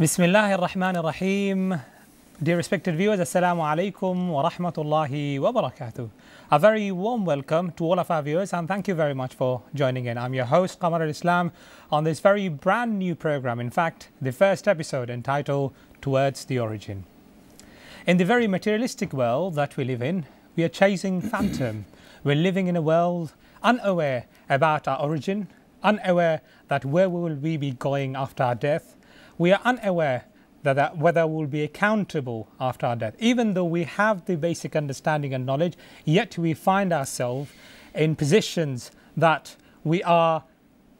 Bismillah ar-Rahman ar-Rahim. Dear respected viewers, Assalamu alaikum wa rahmatullahi wa barakatuh. A very warm welcome to all of our viewers and thank you very much for joining in. I'm your host, Qamar al-Islam, on this very brand new program. In fact, the first episode entitled Towards the Origin. In the very materialistic world that we live in, we are chasing phantom. We're living in a world unaware about our origin, unaware that where will we be going after our death, we are unaware that, that whether we'll be accountable after our death. Even though we have the basic understanding and knowledge, yet we find ourselves in positions that we are,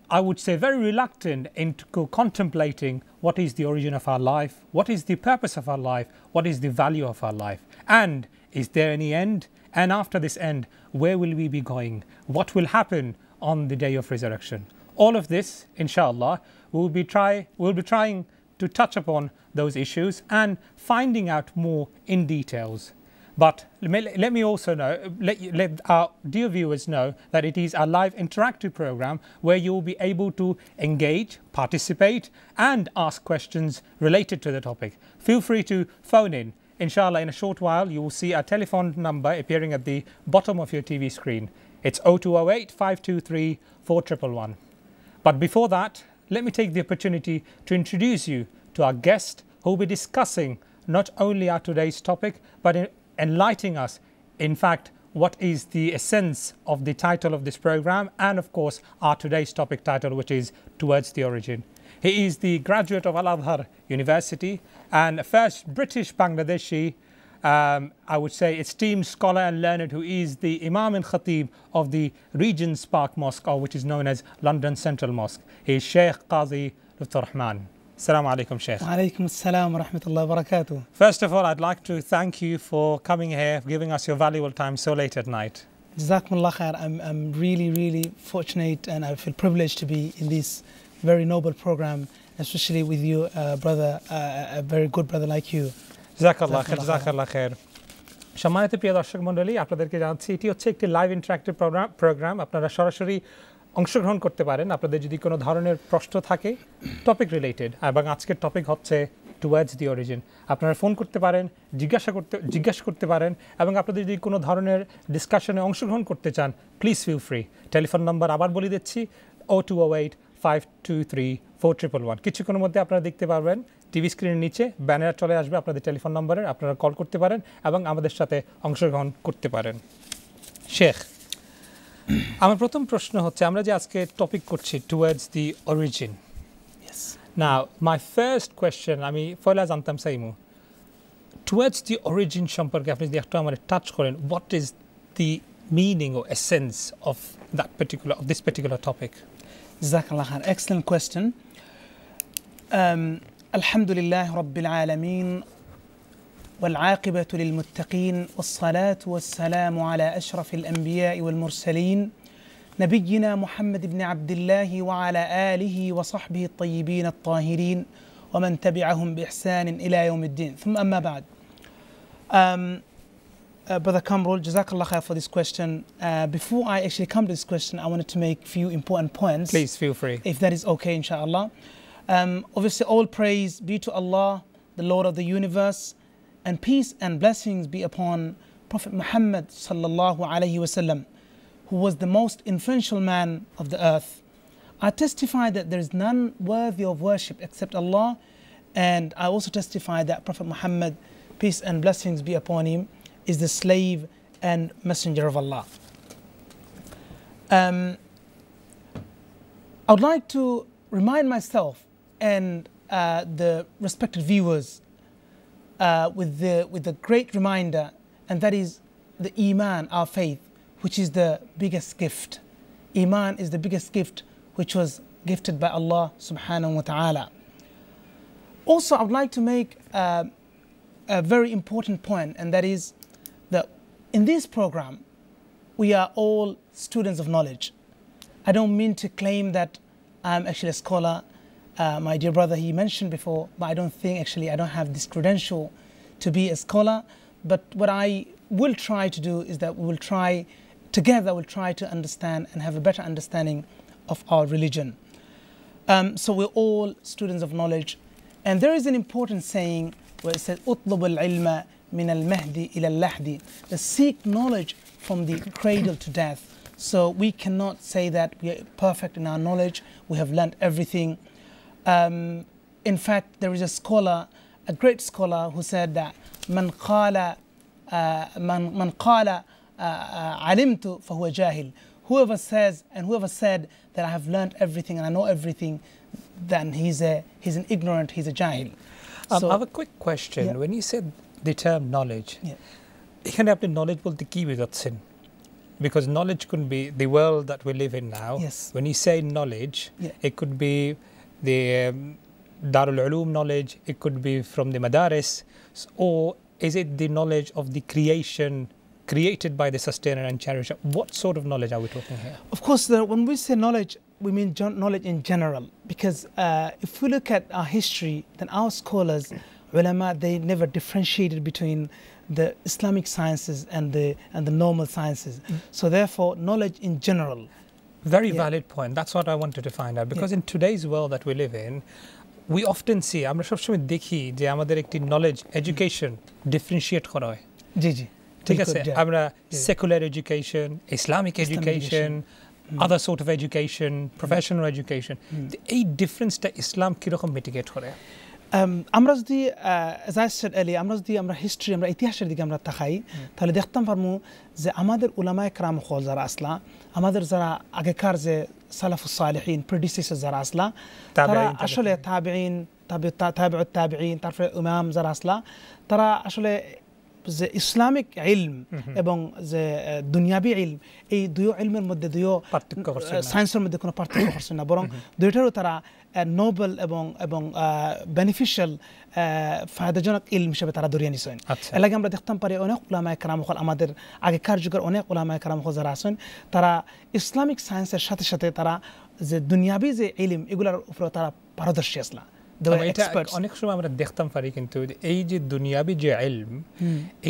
I would say, very reluctant into contemplating what is the origin of our life, what is the purpose of our life, what is the value of our life, and is there any end? And after this end, where will we be going? What will happen on the day of resurrection? All of this, inshallah, we'll be, try, we'll be trying to touch upon those issues and finding out more in details. But let me also know, let, you, let, our dear viewers know that it is a live interactive program where you'll be able to engage, participate and ask questions related to the topic. Feel free to phone in. Inshallah, in a short while, you will see a telephone number appearing at the bottom of your TV screen. It's 0208 523 4111. But before that, let me take the opportunity to introduce you to our guest who will be discussing not only our today's topic but enlightening us, in fact, what is the essence of the title of this program and, of course, our today's topic title, which is Towards the Origin. He is the graduate of Al Azhar University and first British Bangladeshi um, I would say, esteemed scholar and learned, who is the Imam and Khatib of the Regent's Park Mosque, or which is known as London Central Mosque. He is Sheikh Qazi Lutfur Rahman. Assalamu alaikum, Sheikh. Alaikum assalam wa rahmatullahi wa barakatuh. First of all, I'd like to thank you for coming here, for giving us your valuable time so late at night. Jazakumullah khair. I'm, I'm really, really fortunate and I feel privileged to be in this very noble program, especially with you, uh, brother, uh, a very good brother like you. জাকাল্লাহ খের জাকাল্লাহ খের সম্মানিত প্রিয় দর্শক মণ্ডলী আপনাদেরকে জানাচ্ছি এটি হচ্ছে একটি live interactive programme programme আপনারা সরাসরি অংশগ্রহণ করতে পারেন আপনাদের যদি কোনো ধরনের প্রশ্ন থাকে টপিক রিলেটেড এবং আজকের টপিক হচ্ছে টুয়ার্ডস দি অরিজিন আপনারা ফোন করতে পারেন জিজ্ঞাসা করতে জিজ্ঞাসা করতে পারেন এবং আপনাদের যদি কোনো ধরনের ডিসকাশনে অংশগ্রহণ করতে চান please feel free telephone number আবার বলে দিচ্ছি O two O eight five two three four triple one কিছুক্ষণের মধ্যে আপনারা দেখতে পারবেন টিভি স্ক্রিনের নিচে ব্যানার চলে আসবে আপনাদের টেলিফোন নম্বরে আপনারা কল করতে পারেন এবং আমাদের সাথে অংশগ্রহণ করতে পারেন শেখ আমার প্রথম প্রশ্ন হচ্ছে আমরা যে আজকে টপিক করছি টুয়ার্ডস দি অরিজিন না মাই ফার্স্ট কোয়েশ্চেন আমি ফয়লা জানতাম সাইমু টুয়ার্ডস দি অরিজিন সম্পর্কে আপনি যদি একটু আমার টাচ করেন হোয়াট ইজ দি মিনিং ও essence of that particular of this particular topic جزاك الله خير excellent question um, الحمد لله رب العالمين والعاقبة للمتقين والصلاة والسلام على أشرف الأنبياء والمرسلين نبينا محمد بن عبد الله وعلى آله وصحبه الطيبين الطاهرين ومن تبعهم بإحسان إلى يوم الدين ثم أما بعد um, Uh, Brother Kamrul, Jazakallah khair for this question. Uh, before I actually come to this question, I wanted to make few important points. Please feel free. If that is okay, inshallah. Um, obviously, all praise be to Allah, the Lord of the universe, and peace and blessings be upon Prophet Muhammad sallallahu alaihi wasallam, who was the most influential man of the earth. I testify that there is none worthy of worship except Allah, and I also testify that Prophet Muhammad, peace and blessings be upon him, is the slave and messenger of Allah. Um, I would like to remind myself and uh, the respected viewers uh, with, the, with the great reminder, and that is the Iman, our faith, which is the biggest gift. Iman is the biggest gift which was gifted by Allah subhanahu wa ta'ala. Also, I would like to make uh, a very important point, and that is in this program, we are all students of knowledge. I don't mean to claim that I'm actually a scholar. Uh, my dear brother, he mentioned before, but I don't think actually I don't have this credential to be a scholar. But what I will try to do is that we will try, together, we'll try to understand and have a better understanding of our religion. Um, so we're all students of knowledge. And there is an important saying where it says, "Utlub al min al mahdi ila al lahdi. seek knowledge from the cradle to death. So we cannot say that we are perfect in our knowledge, we have learned everything. Um, in fact, there is a scholar, a great scholar, who said that man qala, uh, man, man qala uh, uh, alimtu fahuwa jahil. Whoever says and whoever said that I have learned everything and I know everything, then he's a he's an ignorant, he's a jahil. Um, so, I have a quick question. Yeah. When you said the term knowledge এখানে আপনি knowledge বলতে কি sin, because knowledge could be the world that we live in now yes. when you say knowledge it could be the um, darul uloom knowledge it could be from the madaris or is it the knowledge of the creation created by the sustainer and cherisher what sort of knowledge are we talking here of course when we say knowledge we mean knowledge in general because uh, if we look at our history then our scholars ulama they never differentiated between the islamic sciences and the and the normal sciences mm. so therefore knowledge in general very valid point that's what i wanted to find out because in today's world that we live in we often see আমরা সব সময় দেখি যে আমাদের একটি knowledge mm. education differentiate করা হয় জি জি ঠিক আছে আমরা secular education islamic education mm. other sort of education professional mm. education mm. the eight difference to islam kirokom mitigate kore আমরা যদি এলি আমরা যদি আমরা হিস্ট্রি আমরা ইতিহাসের দিকে আমরা তাকাই তাহলে দেখতাম পারমু যে আমাদের উলামায় ক্রাম হল যারা আসলা আমাদের যারা আগেকার যে সালাফুসালেহীন প্রডিসেসর যারা আসলা তারা আসলে তাবেইন তাবে তাবে তাবেইন তারপরে ইমাম যারা আসলা তারা আসলে যে ইসলামিক ইলম এবং যে দুনিয়াবি ইলম এই দুয়ো ইলমের মধ্যে দুয়ো পার্থক্য সায়েন্সের মধ্যে কোনো পার্থক্য করছে না বরং দুইটারও তারা নোবেল এবং এবং বেনিফিশিয়াল ফায়দাজনক ইলম হিসেবে তারা দরিয়ে নিছেন আচ্ছা। এলাকে আমরা দেখতাম পারি অনেক ওলামায় কারামখল আমাদের আগেকার যুগের অনেক ওলামায় কারামখল যারা আছেন তারা ইসলামিক সায়েন্সের সাথে সাথে তারা যে দুনিয়াবি যে ইলিম এগুলোর উপরে তারা পারদর্শী আসলাম মানে অনেক সময় আমরা দেখতাম পারি কিন্তু এই যে দুনিয়াবি যে এলম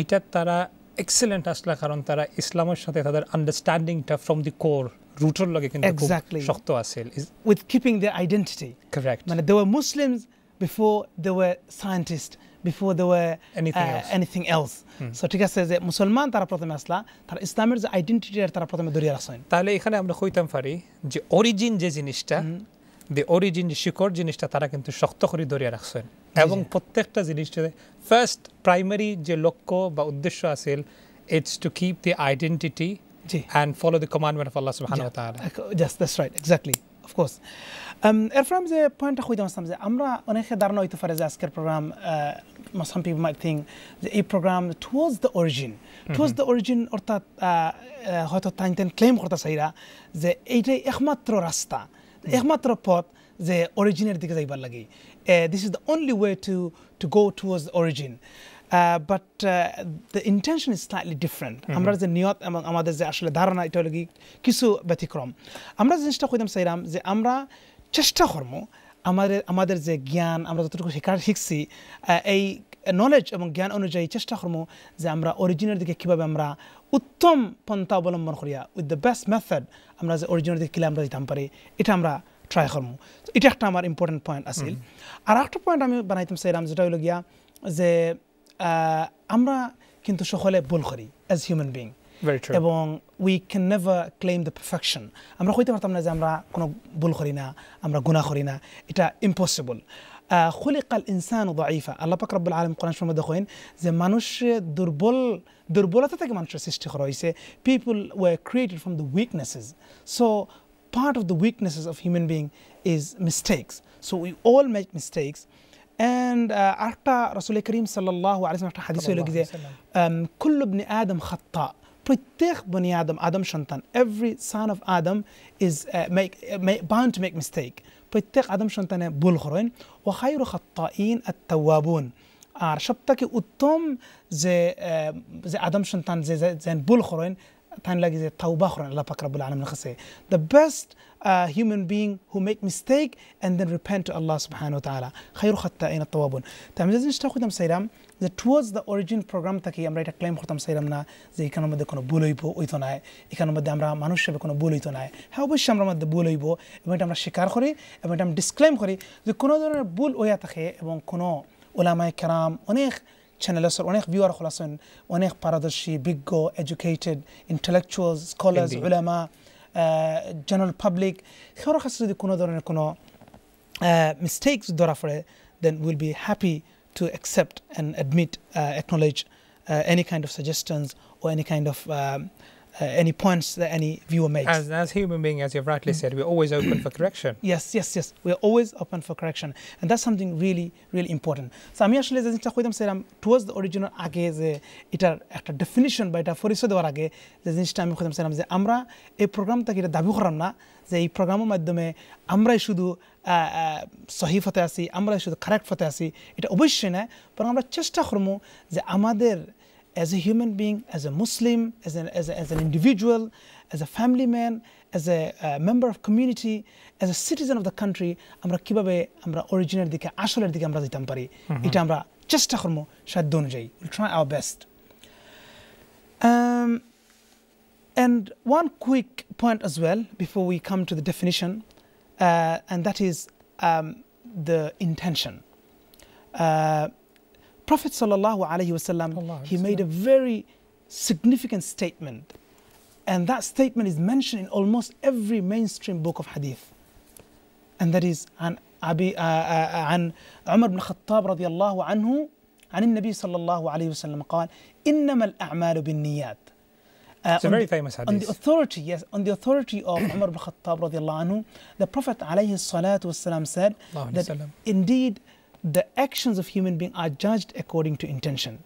এটা তারা এক্সেলেন্ট আসলে কারণ তারা ইসলামের সাথে তাদের আন্ডারস্ট্যান্ডিংটা ফ্রম দি কোর রুটের লগে কিন্তু শক্ত আছে with keeping the identity correct মানে they were Muslims before they were scientist before they were anything else so ঠিক আছে যে মুসলমান তারা প্রথমে আসলা তারা ইসলামের যে আইডেন্টিটি তারা প্রথমে ধরিয়ে আসেন তাহলে এখানে আমরা কইতাম পারি যে অরিজিন যে জিনিসটা দি অরিজিন যে শিকড় জিনিসটা তারা কিন্তু শক্ত করে ধরিয়া রাখছেন এবং প্রত্যেকটা জিনিসটা ফার্স্ট প্রাইমারি যে লক্ষ্য বা উদ্দেশ্য আছিল it's to keep the identity and follow the commandment of Allah সুবহান just that's right exactly of course এরফ্রাম যে পয়েন্টটা কইতে আমরা অনেকে ধারণা হইতে পারে যে আজকের প্রোগ্রাম সাম পিপল যে এই program towards the origin towards the origin অর্থাৎ uh, uh, হয়তো তাইন তাইন ক্লেম করতে চাইরা যে এইটাই একমাত্র রাস্তা একমাত্র পথ যে অরিজিনের দিকে যাইবার লাগে this is the only way to to go towards origin but the intention is slightly different আমরা যে নিয়ত এবং আমাদের যে আসলে ধারণা এটা হলো কিছু ব্যতিক্রম আমরা জিনিসটা কইতাম চাইলাম যে আমরা চেষ্টা কর্ম আমাদের আমাদের যে জ্ঞান আমরা যতটুকু শেখার শিখছি এই নলেজ এবং জ্ঞান অনুযায়ী চেষ্টা করবো যে আমরা অরিজিনের দিকে কীভাবে আমরা উত্তম পন্থা অবলম্বন করিয়া উইথ দ্য বেস্ট মেথড আমরা যে অরিজিনাল দিকে আমরা যেতাম পারি এটা আমরা ট্রাই করবো এটা একটা আমার ইম্পর্টেন্ট পয়েন্ট আছিল আর একটা পয়েন্ট আমি বানাইতাম সেরাম যেটা হইল গিয়া যে আমরা কিন্তু সকলে ভুল করি অ্যাজ হিউম্যান বিং এবং we can never claim the perfection আমরা কইতে পারতাম না যে আমরা কোনো ভুল করি না আমরা গুণা করি না এটা ইম্পসিবল خلق الانسان ضعيفا আল্লাহ পাক রব্বুল আলম কোরআন সম্বন্ধে কইন যে মানুষ দুর্বল দুর্বলতা থেকে মানুষের সৃষ্টি করা হয়েছে people were created from the weaknesses so part of the weaknesses of human being is mistakes so we all make mistakes and আরেকটা রসুল করিম সাল্লাহ আলিস একটা হাদিস হইল যে কুল্লু ইবনে আদম খাত্তা প্রত্যেক বনি আদম আদম সন্তান every son of Adam is make bound to make mistake প্রত্যেক আদম সন্তানে ভুল করেন ও খাইরু খত্তাইন আত্মাবুন আর সবথেকে উত্তম যে যে আদম সন্তান যে যেন ভুল করেন তান লাগি যে তাওবা করেন আল্লাহ পাক রাব্বুল আলামিন কাছে the best human being who make mistake and then repent to Allah সুবহানাহু ওয়া তাআলা খাইরু খত্তাইন আত্তাওয়াবুন তো আমি যে জিনিসটা খুঁজতাম চাইলাম যে টুয়ার্ডস দ্য অরিজিন প্রোগ্রাম থাকি আমরা এটা ক্লেম করতাম চাইলাম না যে এখানের মধ্যে কোনো ভুল হইব হইতো নাই এখানের মধ্যে আমরা মানুষ হিসেবে কোনো ভুল হইতো নাই হ্যাঁ অবশ্যই আমরা মধ্যে ভুল হইব এবং এটা আমরা স্বীকার করি এবং এটা আমি ডিসক্লেম করি যে কোনো ধরনের ভুল ওয়া থাকে এবং কোনো ওলামায় কেরাম অনেক চ্যানেলসের অনেক ভিউয়ার খোলাছেন অনেক পারদর্শী বিজ্ঞ এডুকেটেড ইন্টেলেকচুয়াল স্কলার্স ওলামা জেনারেল পাবলিক সেওর কাছে যদি কোনো ধরনের কোনো মিস্টেকস ধরা পড়ে then will be happy to accept and admit, uh, acknowledge uh, any kind of suggestions or any kind of um, uh, any points that any viewer makes. As, as human being, as you've rightly mm. said, we're always open for correction. Yes, yes, yes. We're always open for correction. And that's something really, really important. So I'm I actually the the first Towards original, আমি আসলে যে জিনিসটা কইতাম sir towards the original আগে যে এটার একটা definition বা এটা পরিচয় দেওয়ার আগে যে জিনিসটা আমি কইতাম স্যার যে আমরা এই প্রোগ্রামটাকে এটা দাবি করলাম না যে এই প্রোগ্রামের মাধ্যমে আমরাই শুধু সহি ফতে আসি আমরা শুধু কারেক্ট ফতে আসি এটা অবশ্যই না বরং আমরা চেষ্টা করবো যে আমাদের as a human being, as a Muslim, as an, individual, as a family man, as a, uh, member of community, as a citizen of the country, আমরা কিভাবে আমরা অরিজিনের দিকে আসলের দিকে আমরা যেতাম পারি এটা আমরা চেষ্টা করবো সাধ্য অনুযায়ী will try our best and one quick point as well before we come to the definition uh, and that is um, the intention. Uh, Prophet sallallahu alaihi wasallam he made a very significant statement, and that statement is mentioned in almost every mainstream book of hadith, and that is an Abi uh, uh, an uh, عن عمر بن الخطاب رضي الله عنه عن النبي صلى الله عليه وسلم قال إنما الأعمال بالنيات uh, it's a very the, famous hadith. On the authority, yes, on the authority of Umar ibn Khattab anhu, the Prophet alayhi salatu said that indeed the actions of human beings are judged according to intention.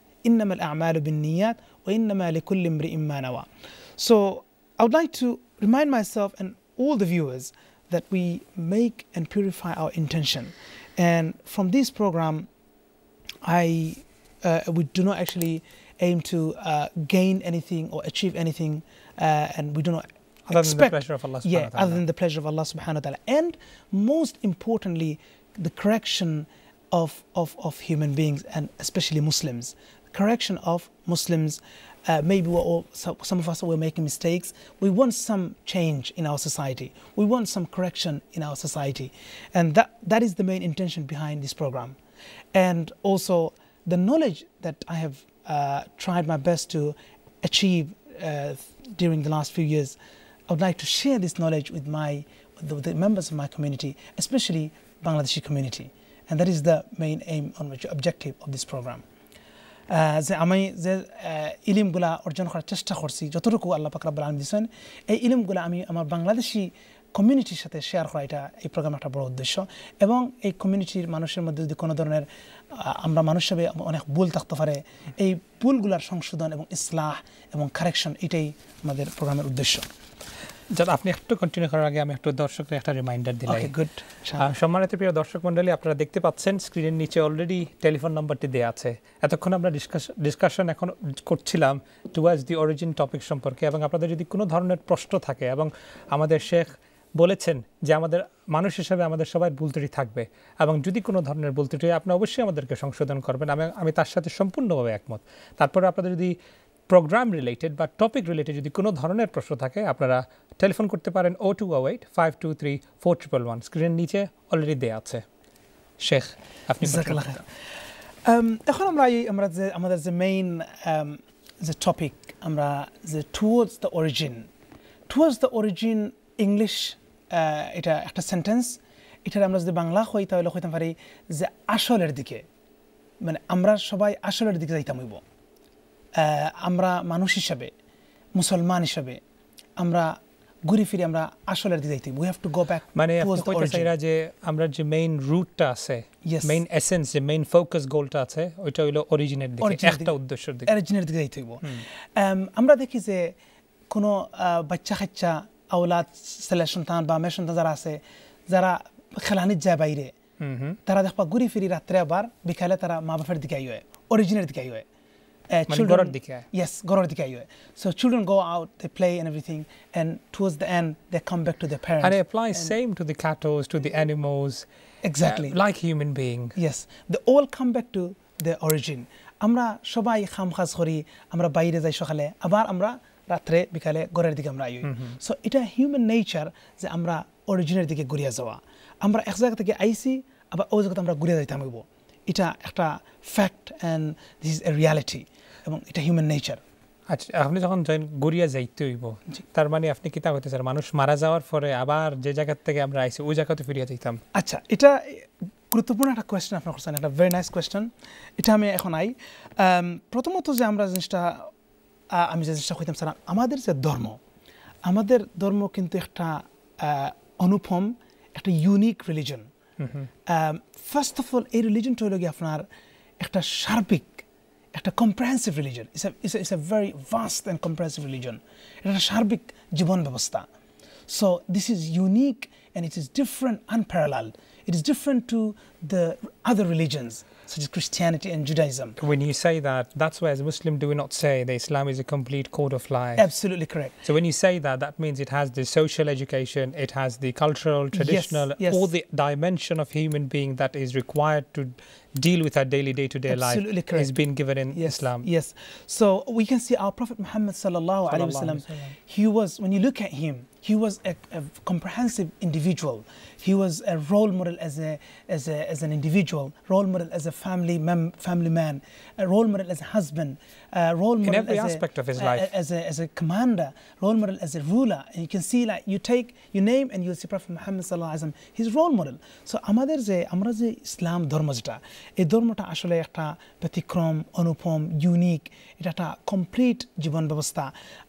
So I would like to remind myself and all the viewers that we make and purify our intention. And from this program, I uh, we do not actually aim to uh, gain anything or achieve anything, uh, and we do not other expect. Than the pleasure of Allah yeah, other than the pleasure of Allah subhanahu wa ta'ala. And most importantly, the correction of, of, of human beings and especially Muslims. Correction of Muslims. Uh, maybe all, some of us were making mistakes. We want some change in our society. We want some correction in our society. And that, that is the main intention behind this program. And also, the knowledge that I have uh, tried my best to achieve uh, during the last few years, I would like to share this knowledge with my with the, with the, members of my community, especially Bangladeshi community, and that is the main aim on which objective of this program. যে আমি যে ইলিমগুলা অর্জন করার চেষ্টা করছি যতটুকু আল্লাহ পাক রাব্বুল আলামিন দিয়েছেন এই ইলিমগুলা আমি আমার বাংলাদেশি কমিউনিটির সাথে শেয়ার করা এটা এই প্রোগ্রামের একটা বড় উদ্দেশ্য এবং এই কমিউনিটির মানুষের মধ্যে যদি কোনো ধরনের আমরা মানুষ হিসাবে অনেক ভুল থাকতে পারে এই ভুলগুলার সংশোধন এবং ইসলাহ এবং কারেকশন এটাই আমাদের প্রোগ্রামের উদ্দেশ্য যা আপনি একটু কন্টিনিউ করার আগে আমি একটু দর্শকদের একটা রিমাইন্ডার দিলাম গুড সম্মানিত প্রিয় দর্শক মন্ডলী আপনারা দেখতে পাচ্ছেন স্ক্রিনের নিচে অলরেডি টেলিফোন নাম্বারটি দেওয়া আছে এতক্ষণ আমরা ডিসকাশন এখন করছিলাম টুয়ার্ডস দি অরিজিন টপিক সম্পর্কে এবং আপনাদের যদি কোনো ধরনের প্রশ্ন থাকে এবং আমাদের শেখ বলেছেন যে আমাদের মানুষ হিসেবে আমাদের সবাই ভুল ত্রুটি থাকবে এবং যদি কোনো ধরনের ভুল ত্রুটি আপনি অবশ্যই আমাদেরকে সংশোধন করবেন আমি আমি তার সাথে সম্পূর্ণভাবে একমত তারপরে আপনাদের যদি প্রোগ্রাম রিলেটেড বা টপিক রিলেটেড যদি কোনো ধরনের প্রশ্ন থাকে আপনারা টেলিফোন করতে পারেন O two O eight five two three four triple one স্ক্রিনের নিচে অলরেডি দেওয়া আছে শেখ আপনি এখন আমরা এই আমরা যে আমাদের যে মেইন যে টপিক আমরা যে towards the origin towards the origin English এটা একটা সেন্টেন্স এটার আমরা যদি বাংলা হই তাহলে হইতাম পারি যে আসলের দিকে মানে আমরা সবাই আসলের দিকে যাইতাম হইব আমরা মানুষ হিসাবে মুসলমান হিসাবে আমরা ঘুরে ফিরে আমরা আসলের দিকে যাইতাম we have to go back মানে যে আমরা যে মেইন রুটটা আছে মেইন এসেন্স যে মেইন ফোকাস গোলটা আছে ওইটা হইলো অরিজিনের দিকে একটা উদ্দেশ্যের দিকে অরিজিনের দিকে যাইতে হইব আমরা দেখি যে কোনো বাচ্চা কাচ্চা اولاد ছেলে সন্তান বা মেয়ে সন্তান যারা আছে যারা খেলানির যায় বাইরে তারা দেখবা ঘুরি ফিরি রাত্রে আবার বিকালে তারা মা বাপের দিকে I yes so children go out they play and everything and towards the end they come back to their parents and it applies same to the cattle to the animals exactly uh, like human being yes they all come back to their origin Amra shobai খাম খাস amra আমরা বাইরে যাই সকালে আবার রাত্রে বিকালে ঘরের দিকে আমরা আইই সো এটা হিউম্যান নেচার যে আমরা অরিজিনের দিকে গড়িয়া যাওয়া আমরা এক জায়গা থেকে আইসি আবার ওই জায়গাতে আমরা ঘুরিয়া যাইতে হইব এটা একটা fact and this is a reality এবং এটা হিউম্যান নেচার আচ্ছা আপনি যখন জয়েন গড়িয়া যাইতে হইব তার মানে আপনি কি তা স্যার মানুষ মারা যাওয়ার পরে আবার যে জায়গার থেকে আমরা আইসি ওই জায়গাতে ফিরিয়া যাইতাম আচ্ছা এটা গুরুত্বপূর্ণ একটা কোয়েশ্চেন আপনার করছেন একটা ভেরি নাইস কোয়েশ্চেন এটা আমি এখন আই প্রথমত যে আমরা জিনিসটা আমি যে চেষ্টা করতাম স্যার আমাদের যে ধর্ম আমাদের ধর্ম কিন্তু একটা অনুপম একটা unique religion first of all এই রিলিজনটা হলো গিয়ে আপনার একটা সার্বিক একটা comprehensive religion is it's it's a very vast and comprehensive religion এটা একটা সার্বিক জীবন ব্যবস্থা so this is unique and it is different unparalleled it is different to the other religions such as Christianity and Judaism. When you say that, that's why as a Muslim do we not say that Islam is a complete code of life. Absolutely correct. So when you say that, that means it has the social education, it has the cultural, traditional, yes, yes. all the dimension of human being that is required to deal with our daily day-to-day life correct. has been given in yes, Islam. Yes. So we can see our Prophet Muhammad sallallahu alaihi wasallam. He was, when you look at him, he was a, a, comprehensive individual. He was a role model as a, as a as an individual, role model as a family mem, family man, a role model as a husband, uh, role model in every aspect a, of his uh, life as a, as a commander role model as a ruler and you can see like you take you name and you'll see prophet muhammad sallallahu alaihi his role model so আমাদের যে আমরা যে ইসলাম ধর্ম যেটা এই ধর্মটা আসলে একটা ব্যতিক্রম অনুপম ইউনিক এটা একটা কমপ্লিট জীবন ব্যবস্থা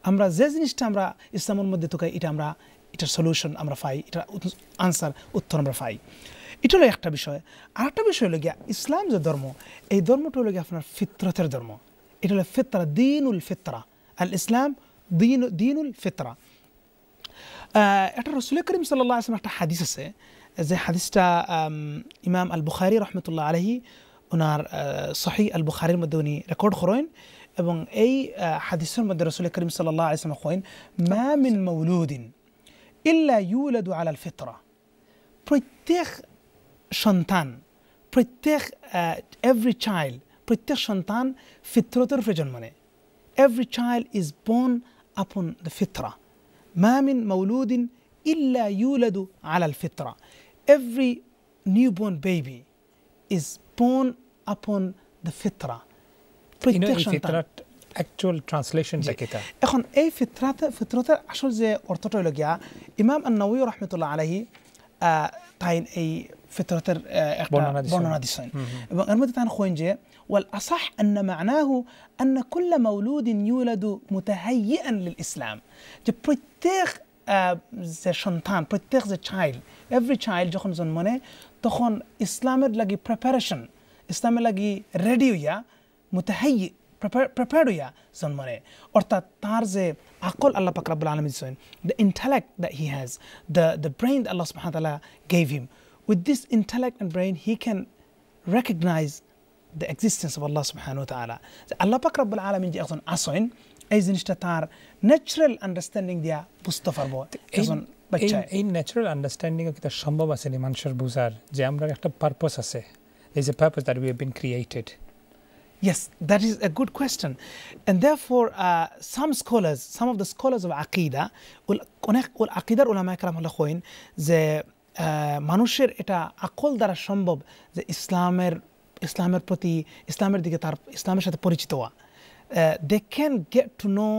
আমরা যে জিনিসটা আমরা ইসলামের মধ্যে তোকে এটা আমরা এটার সলিউশন আমরা পাই এটা আনসার উত্তর আমরা পাই এটা হলো একটা বিষয় আর একটা বিষয় হলো গিয়া ইসলাম যে ধর্ম এই ধর্মটা হলো গিয়া আপনার ফিতরতের ধর্ম إلى الفطرة دين الفطرة الإسلام دين دين الفطرة آه، الرسول الكريم صلى الله عليه وسلم حتى حديثة زي حديثة إمام البخاري رحمة الله عليه ونار آه، صحيح البخاري مدوني ريكورد خروين اي এই হাদিসের মধ্যে রসুল করিম সাল্লাল্লাহ আলাইহি সাল্লাম কইন মা মিন মাউলুদিন ইল্লা ইউলাদু আলাল ফিতরা প্রত্যেক সন্তান প্রত্যেক এভরি চাইল্ড প্রত্যেক সন্তান ফিতরতের উপরে জন্ম নেয় every child is born upon the ফিতরা মা মিন মৌলুদিন ইল্লা ইউলাদু আলাল ফিতরা every new born baby is born upon the ফিতরা প্রত্যেক সন্তান অ্যাকচুয়াল ট্রান্সলেশনটা কেটা এখন এই ফিতরাত ফিতরতের আসল যে অর্থটা হলো গিয়া ইমাম আন্নাউই রহমতুল্লাহ আলাইহি তাই এই ফিতরতের বর্ণনা দিচ্ছেন এবং এর মধ্যে তাই খোয়েন যে والأصح أن معناه أن كل مولود يولد متهيئا للإسلام to protect uh, the সন্তান protect the child every child যখন জন্ম নেয় তখন ইসলামের লাগি প্রিপারেশন ইসলামের লাগি রেডি হইয়া মুতাহাইয়ি প্রিপেয়ার হইয়া জন্ম নেয় অর্থাৎ তার যে আকল আল্লাহ পাক রাব্বুল আলামিন দিয়েছেন the intellect that he has the the brain Allah সুবহানাহু ওয়া তাআলা gave him with this intellect and brain, he can recognize the existence of Allah subhanahu wa ta'ala. So Allah pak Rabbul Alamin ji axon asoin eisinishtatar natural understanding dia বুঝতে পারবো একজন বাচ্চা এই natural আন্ডারস্ট্যান্ডিংও কিন্তু সম্ভব আছে নি মানুষের বোঝার যে আমরা একটা পারপাস আছে is a purpose that we have been created Yes, that is a good question. And therefore, uh, some scholars, some of the scholars of Aqidah, Aqidaর উলামা একরাম হল খোয়েন যে মানুষের এটা আকল দ্বারা সম্ভব যে ইসলামের ইসলামের প্রতি ইসলামের দিকে তার ইসলামের সাথে পরিচিত হওয়া they can get to know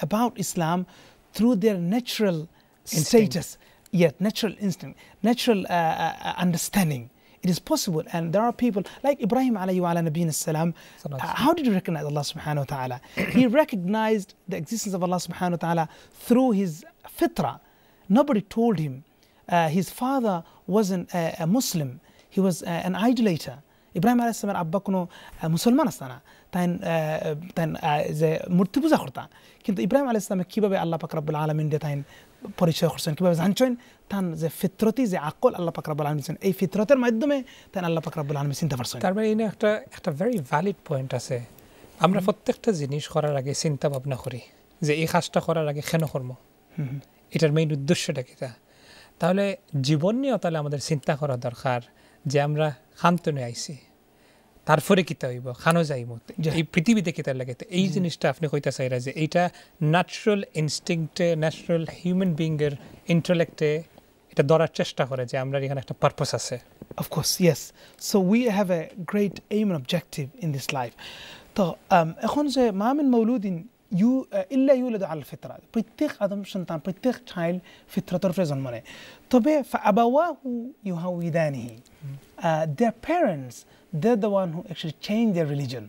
about Islam through their natural status natural instinct, natural uh, uh, uh, understanding. It is possible, and there are people like Ibrahim alayhi wa ala salam. How did he recognize Allah subhanahu wa ta'ala? he recognized the existence of Allah subhanahu wa ta'ala through his fitrah. Nobody told him. his father wasn't a Muslim, he was an idolater. Ibrahim ইসলামের আব্বা কোনো মুসলমান আসতা না তাই তাই যে মূর্তি পূজা করতা কিন্তু ইব্রাহিম ইসলামে কীভাবে আল্লাহ পাকরাবুল আলমিন দিয়ে তাই পরিচয় করছেন কীভাবে জানছেন তান যে ফিতরতি যে আকল আল্লাহ পাকরাবুল আলমিন এই ফিতরতের মাধ্যমে তাই আল্লাহ পাকরাবুল আলমী চিন্তা পারছেন তার মানে এনে একটা একটা ভেরি ভ্যালিড পয়েন্ট আছে আমরা প্রত্যেকটা জিনিস করার আগে চিন্তা ভাবনা করি যে এই কাজটা করার আগে কেন কর্ম এটার মেইন উদ্দেশ্যটা কী তাহলে জীবন নিয়েও তাহলে আমাদের চিন্তা করা দরকার যে আমরা খান্তনে আইছি তারপরে কিতা হইব খানো যাইব এই পৃথিবীতে কিতা লাগে এই জিনিসটা আপনি কইতা চাইরা যে এইটা ন্যাচুরাল ইনস্টিংটে ন্যাচুরাল হিউম্যান বিইংয়ের ইন্টালেক্টে এটা ধরার চেষ্টা করে যে আমরা এখানে একটা পারপাস আছে of course yes so we have a great aim objective in this life তো um, এখন যে মামিন মৌলুদ্দিন ইউ ইল্লা ইউলেদ আল ফিতরা প্রত্যেক আদম সন্তান প্রত্যেক চাইল্ড ফিতরতর ফ্রে জন্ম নেয় তবে আবাওয়া হু ইউ হাউ ইদানিহি their parents they the one who actually change their religion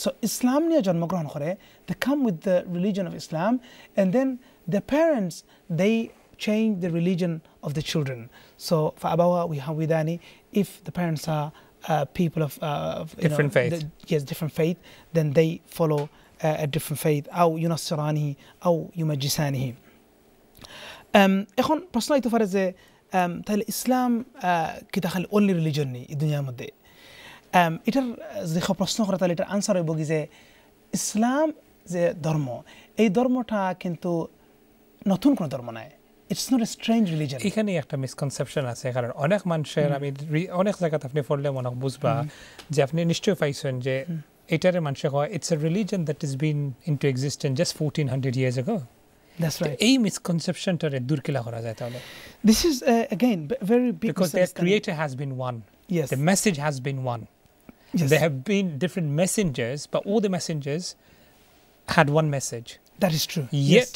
so ইসলাম নিয়ে জন্মগ্রহণ করে they come with the religion of Islam and then the parents they change the religion of the children so আবাওয়া উই হাউ ইদানি if the parents are people of, uh, of different know, faith. The, yes, different faith. Then they follow a different faith أو ينصرانه أو يمجسانه এখন প্রশ্ন হইতে পারে যে তাহলে ইসলাম কি তাহলে অনলি রিলিজন নেই দুনিয়ার মধ্যে এটার যে প্রশ্ন করে তাহলে এটার আনসার হইব কি যে ইসলাম যে ধর্ম এই ধর্মটা কিন্তু নতুন কোনো ধর্ম নাই it's not a strange religion এখানে একটা মিসকনসেপশন আছে কারণ অনেক মানুষের আমি অনেক জায়গাতে আপনি পড়লে মনে বুঝবা যে আপনি নিশ্চয়ই পাইছেন যে it's a religion that has been into existence just 1400 years ago. That's right. এই মিসকনসেপশনটারে দূর কিলা করা যায় তাহলে This is uh, again very because their creator has been one. Yes. The message has been one. Yes. There have been different messengers, but all the messengers had one message. That is true. Yet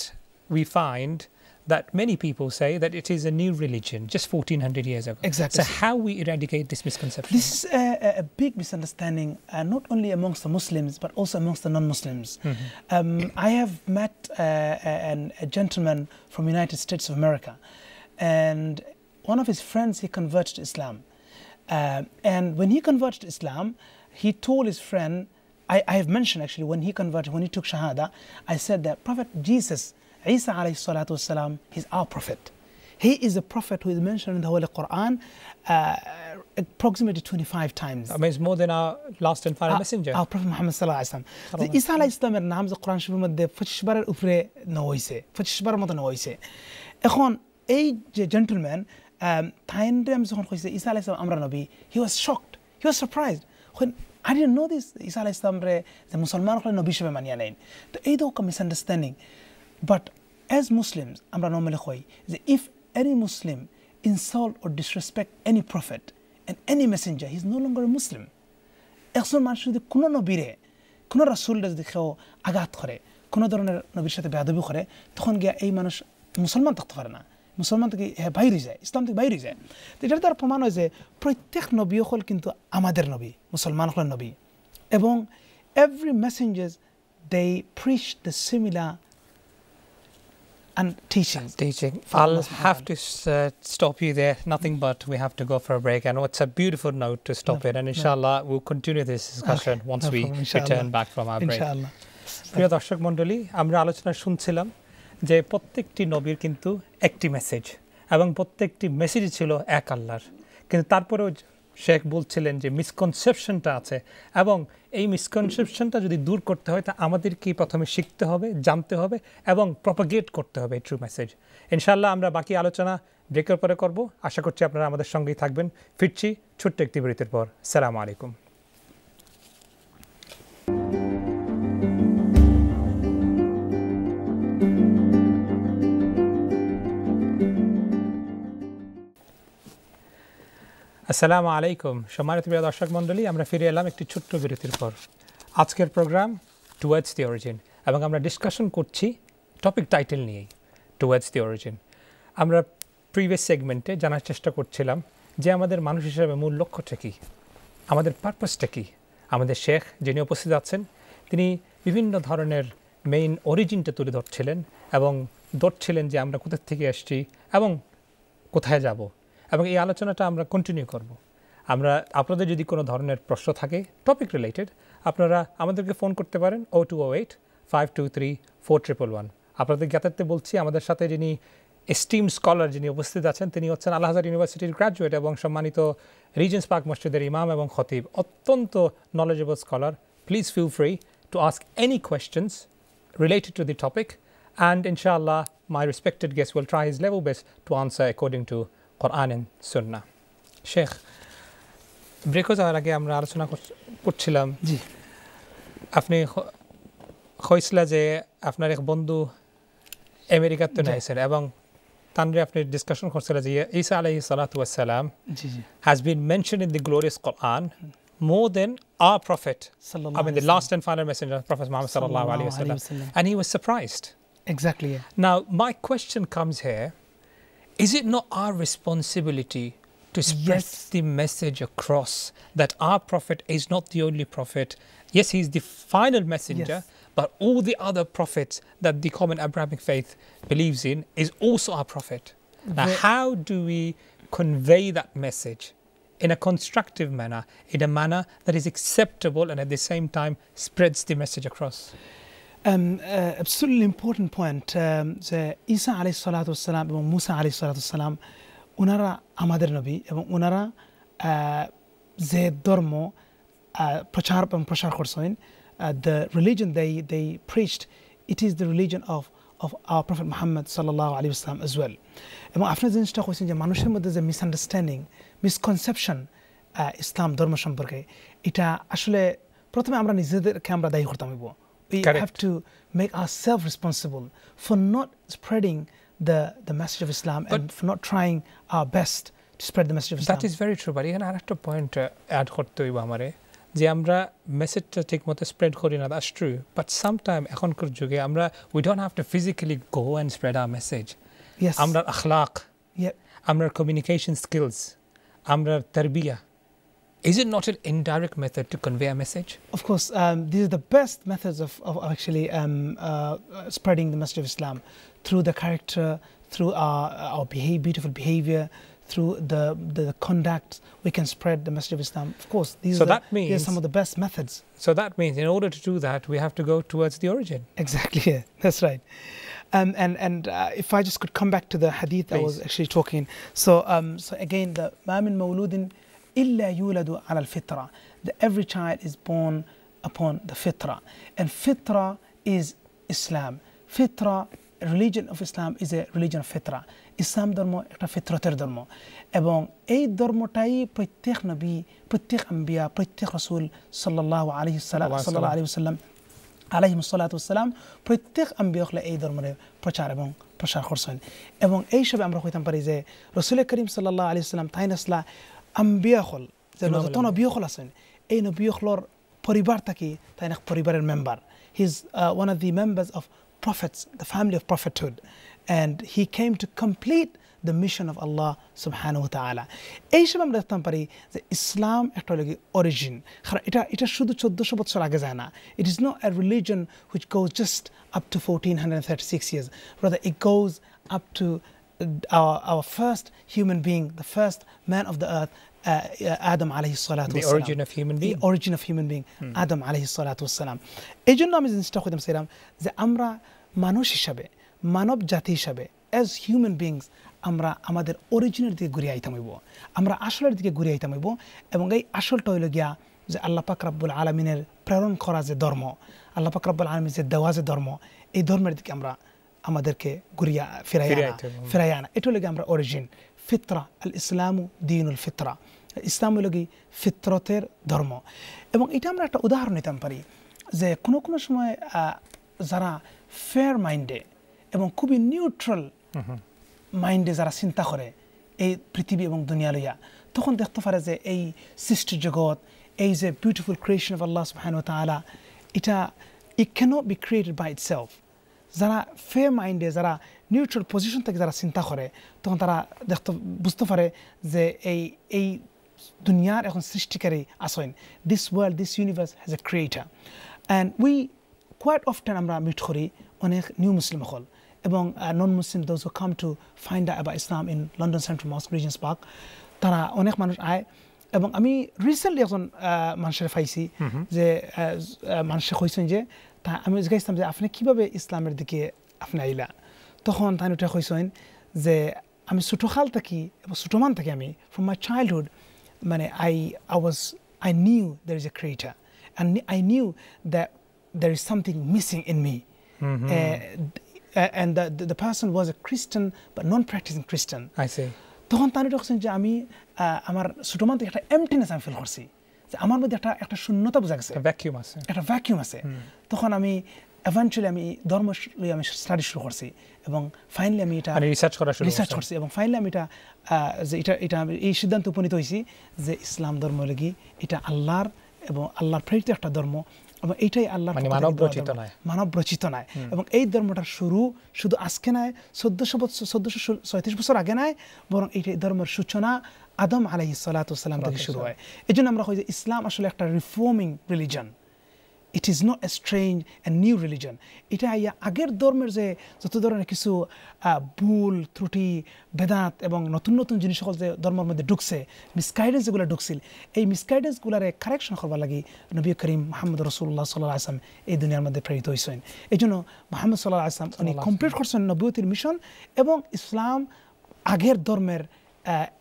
we find that many people say that it is a new religion just 1400 years ago. Exactly. So how we eradicate this misconception? This is a, a big misunderstanding, uh, not only amongst the Muslims, but also amongst the non-Muslims. Mm -hmm. um, I have met uh, a gentleman from United States of America, and one of his friends, he converted to Islam. Uh, and when he converted to Islam, he told his friend, I, I have mentioned actually when he converted, when he took Shahada, I said that Prophet Jesus Isa alayhi salatu wasalam, he's our prophet. He is a prophet who is mentioned in the Holy Quran uh, approximately 25 times. That means more than our last and final messenger. Our Prophet Muhammad sallallahu alaihi wasallam. The Isa alayhi salam নাম যে কোরআন শরীফের মধ্যে 25 বারের উপরে নেওয়া হয়েছে 25 বারের মতো নেওয়া হয়েছে এখন এই যে জেন্টলম্যান তাইন্ডাম যখন কইছে ঈসা আলাইহিস সালাম আমরা নবী he was shocked he I didn't know this ঈসা আলাইহিস সালাম রে যে মুসলমান হলে নবী হিসেবে মানিয়া নেন তো এই দোকা মিসআন্ডারস্ট্যান্ডিং বাট as Muslims, আমরা normally কই যে if any Muslim insult or disrespect any prophet and any messenger, he is no longer a Muslim. একজন মানুষ যদি কোনো নবীরে কোনো রাসুলরা যদি কেউ আঘাত করে কোনো ধরনের নবীর সাথে বেয়াদবি করে তখন গিয়া এই মানুষ মুসলমান থাকতে পারে না মুসলমান থেকে বাইরে যায় ইসলাম থেকে বাইরে যায় তো এটার দ্বারা প্রমাণ হয় যে প্রত্যেক নবী হল কিন্তু আমাদের নবী মুসলমান হলেন নবী এবং every messengers they preach the similar and teaching. And teaching. I'll have to uh, stop you there. Nothing but we have to go for a break. And it's a beautiful note to stop no, it. And inshallah, no. we'll continue this discussion okay. once no we inshallah. return back from our break. Inshallah. প্রিয় দর্শক মণ্ডলী আমরা আলোচনা শুনছিলাম যে প্রত্যেকটি নবীর কিন্তু একটি মেসেজ এবং প্রত্যেকটি মেসেজ ছিল এক আল্লাহর কিন্তু তারপরেও শেখ বলছিলেন যে মিসকনসেপশনটা আছে এবং এই মিসকনসেপশনটা যদি দূর করতে হয় তা আমাদেরকে প্রথমে শিখতে হবে জানতে হবে এবং প্রপাগেট করতে হবে এই ট্রু মেসেজ ইনশাল্লাহ আমরা বাকি আলোচনা ব্রেকের পরে করব আশা করছি আপনারা আমাদের সঙ্গেই থাকবেন ফিরছি ছোট্ট একটি বিরতির পর সালাম আলাইকুম আসসালামু আলাইকুম সম্মানিত প্রিয় দর্শক মণ্ডলী আমরা ফিরে এলাম একটি ছোট্ট বিরতির পর আজকের প্রোগ্রাম টুয়ার্ডস দি অরিজিন এবং আমরা ডিসকাশন করছি টপিক টাইটেল নিয়েই টুয়ার্ডস দি অরিজিন আমরা প্রিভিয়াস সেগমেন্টে জানার চেষ্টা করছিলাম যে আমাদের মানুষ হিসাবে মূল লক্ষ্যটা কী আমাদের পারপাসটা কী আমাদের শেখ যিনি উপস্থিত আছেন তিনি বিভিন্ন ধরনের মেইন অরিজিনটা তুলে ধরছিলেন এবং ধরছিলেন যে আমরা কোথার থেকে আসছি এবং কোথায় যাব এবং এই আলোচনাটা আমরা কন্টিনিউ করব আমরা আপনাদের যদি কোনো ধরনের প্রশ্ন থাকে টপিক রিলেটেড আপনারা আমাদেরকে ফোন করতে পারেন O two O eight five two three four triple one আপনাদের জ্ঞাতার্থে বলছি আমাদের সাথে যিনি এস্টিম স্কলার যিনি উপস্থিত আছেন তিনি হচ্ছেন আলহাজার ইউনিভার্সিটির গ্র্যাজুয়েট এবং সম্মানিত রিজেন্স পার্ক মসজিদের ইমাম এবং খতিব অত্যন্ত knowledgeable scholar please feel free to ask any questions related to the topic and ইনশাআল্লাহ my respected guest will try his level best to answer according to Quran সুন্না শেখ ব্রেকও যাওয়ার আগে আমরা আলোচনা করছিলাম জি আপনি হয়েছিলা যে আপনার এক বন্ধু আমেরিকাতে নাইছেন এবং তানরে আপনি ডিসকাশন করছিলেন যে ঈসা আলহি সালাতাম has been mention in the glorious Quran more than our prophet, I mean the last and final messenger, Prophet Muhammad sallallahu alaihi wasallam, and he was surprised. Exactly. Yeah. Now my question comes here: is it not our responsibility to spread yes. the message across that our prophet is not the only prophet? Yes, he's the final messenger, yes. but all the other prophets that the common Abrahamic faith believes in is also our prophet. Now, the how do we convey that message? in a constructive manner, in a manner that is acceptable and at the same time spreads the message across. Um, uh, absolutely important point. Um, the Isa alayhi salatu wasalam Musa মুসা আলি সালাত সালাম ওনারা আমাদের নবী এবং ওনারা যে ধর্ম প্রচার the religion they, they preached, it is the religion of of our Prophet Muhammad sallallahu alayhi wasallam as well. after আপনার জিনিসটা হয়েছেন যে মানুষের মধ্যে যে মিসআন্ডারস্ট্যান্ডিং মিসকনসেপশন ইসলাম Islam সম্পর্কে এটা Ita প্রথমে আমরা amra আমরা দায়ী করতাম এবং we Correct. have to make ourselves responsible for not spreading the, the message of Islam but and for not trying our best to spread the message of Islam. That is very true, but even I have to point out হইব আমারে যে আমরা মেসেজটা ঠিক মতো spread করি না that's true but sometime এখনকার যুগে আমরা we don't have to physically go and spread our message আমরা আখলাক আমরা কমিউনিকেশন স্কিলস আমরা Tarbiya is it not an indirect method to convey a message? Of course, um, these are the best methods of, of actually um, uh, spreading the message of Islam through the character, through our, our behavior, beautiful behavior, through the, the conduct, we can spread the message of Islam. Of course, these, so are, that means, these are some of the best methods. So that means in order to do that, we have to go towards the origin. Exactly, yeah, that's right. Um, and and uh, if I just could come back to the hadith Please. I was actually talking. So, um, so again, the Mamin Mawludin. إلا يولد على الفطرة that every child is born upon the fitra and fitra is Islam fitra religion of Islam is a religion of fitra ইসলাম ধর্ম একটা ফিতরতের ধর্ম এবং এই ধর্মটাই প্রত্যেক নবী প্রত্যেক আম্বিয়া প্রত্যেক রসুল সাল্লাহ আলহি সাল্লাহ আলহি সাল্লাম আলহিম সাল্লাহাম প্রত্যেক আম্বিয়কলে এই ধর্মের প্রচার এবং প্রসার করছেন এবং এইসবে আমরা হইতাম পারি যে রসুল করিম সাল্লাহ আলি সাল্লাম তাইন আসলা আম্বিয়াসকল যে যত নবীসকল আছেন এই নবীসকলৰ পৰিবাৰ থাকি তাই পৰিবাৰৰ member he is one of the members of prophets the family of prophethood and he came to complete the mission of Allah সুবহানু তালা এই হিসেবে আমরা দেখতাম পারি যে ইসলাম একটা হলো কি অরিজিন কারণ এটা এটা শুধু চোদ্দোশো বছর আগে যায় না it is no a religion which goes just up to fourteen hundred thirty six years rather it goes up to our, our first human being, the first man of the earth, uh, آدم عليه الصلاة والسلام. The origin of human being. The origin of human being. Mm. آدم عليه الصلاة والسلام. إجن نامز نستخدم سلام ز أمرا مانوش شبه মানব জাতি হিসাবে as human beings আমরা আমাদের অরিজিনের দিকে ঘুরে আইতাম হইব আমরা আসলের দিকে ঘুরে আইতাম হইব এবং এই আসলটা হইল গিয়া যে আল্লাহ পাক রাব্বুল আলমিনের প্রেরণ করা যে ধর্ম আল্লাহ পাক রাব্বুল আলমীর যে দেওয়া যে ধর্ম এই ধর্মের দিকে আমরা আমাদেরকে ঘুরিয়া ফিরাই ফিরাই আনা এটা লেগে আমরা অরিজিন ফিতরা আল ইসলামু দিনুল ফিতরা ইসলাম হলো কি ফিতরতের ধর্ম এবং এটা আমরা একটা উদাহরণ নিতাম পারি যে কোনো কোনো সময় যারা ফেয়ার মাইন্ডে এবং খুবই নিউট্রাল মাইন্ডে যারা চিন্তা করে এই পৃথিবী এবং দুনিয়া লইয়া তখন দেখতে পারে যে এই সৃষ্টি জগৎ এই যে বিউটিফুল ক্রিয়েশন অফ আল্লাহ সুহান তালা এটা it can't be created by itself যারা ফে মাইন্ডে যারা নিউট্রাল পজিশন থেকে যারা চিন্তা করে তখন তারা দেখতে বুঝতে পারে যে এই এই দুনিয়ার এখন সৃষ্টিকারী আসেন this world this universe has a creator and we quite often আমরা মিট করি অনেক নিউ মুসলিম হল এবং non Muslim those come to find about Islam in London Central Mosque Regent's Park তারা অনেক মানুষ আয় এবং আমি রিসেন্টলি একজন মানুষের পাইছি যে মানুষে কইছেন যে তা আমি জিজ্ঞাসতাম যে আপনি কীভাবে ইসলামের দিকে আপনি আইলা তখন তাই উঠে কইসেন যে আমি ছোটো খাল থাকি এবং ছোটো মান থাকি আমি ফ্রম মাই চাইল্ডহুড মানে I I was I knew there is a creator and I knew that there is something missing in me and the person was a Christian বা নন প্র্যাকটিসিং খ্রিস্টান তখন তাই উঠে যে আমি আমার ছোটো থেকে একটা এমটিনেস আমি ফিল করছি আমার মধ্যে একটা একটা শূন্যতা বোঝা গেছে ভ্যাকিউম আছে একটা ভ্যাকিউম আছে তখন আমি এভেন্টুয়ালি আমি ধর্ম ইয়ে আমি স্টাডি শুরু করছি এবং ফাইনালি আমি এটা রিসার্চ মানে করা শুরু রিসার্চ করছি এবং ফাইনালি আমি এটা যে এটা এটা আমি এই সিদ্ধান্তে উপনীত হয়েছি যে ইসলাম ধর্ম লাগি এটা আল্লাহর এবং আল্লাহর প্রেরিত একটা ধর্ম এবং এইটাই আল্লাহ মানে মানব রচিত নয় মানব রচিত নয় এবং এই ধর্মটার শুরু শুধু আজকে নয় চোদ্দশো বছর চোদ্দশো ছয়ত্রিশ বছর আগে নয় বরং এইটাই ধর্মের সূচনা আদম আলাই সালাতাম থেকে শুরু হয় এই জন্য আমরা যে ইসলাম আসলে একটা reforming religion it is not a strange and new religion এটা ইয়া আগের ধর্মের যে যত ধরনের কিছু ভুল ত্রুটি বেদাত এবং নতুন নতুন জিনিস সকল যে ধর্মের মধ্যে ঢুকছে মিসগাইডেন্স যেগুলো ঢুকছিল এই মিসগাইডেন্সগুলারে কারেকশন করবার লাগি নবী করিম মাহমুদ রসুল্লাহ সাল্লাহ আসলাম এই দুনিয়ার মধ্যে প্রেরিত হয়েছেন এই জন্য মাহমুদ সাল্লাহ আসলাম উনি কমপ্লিট করছেন নবীতির মিশন এবং ইসলাম আগের ধর্মের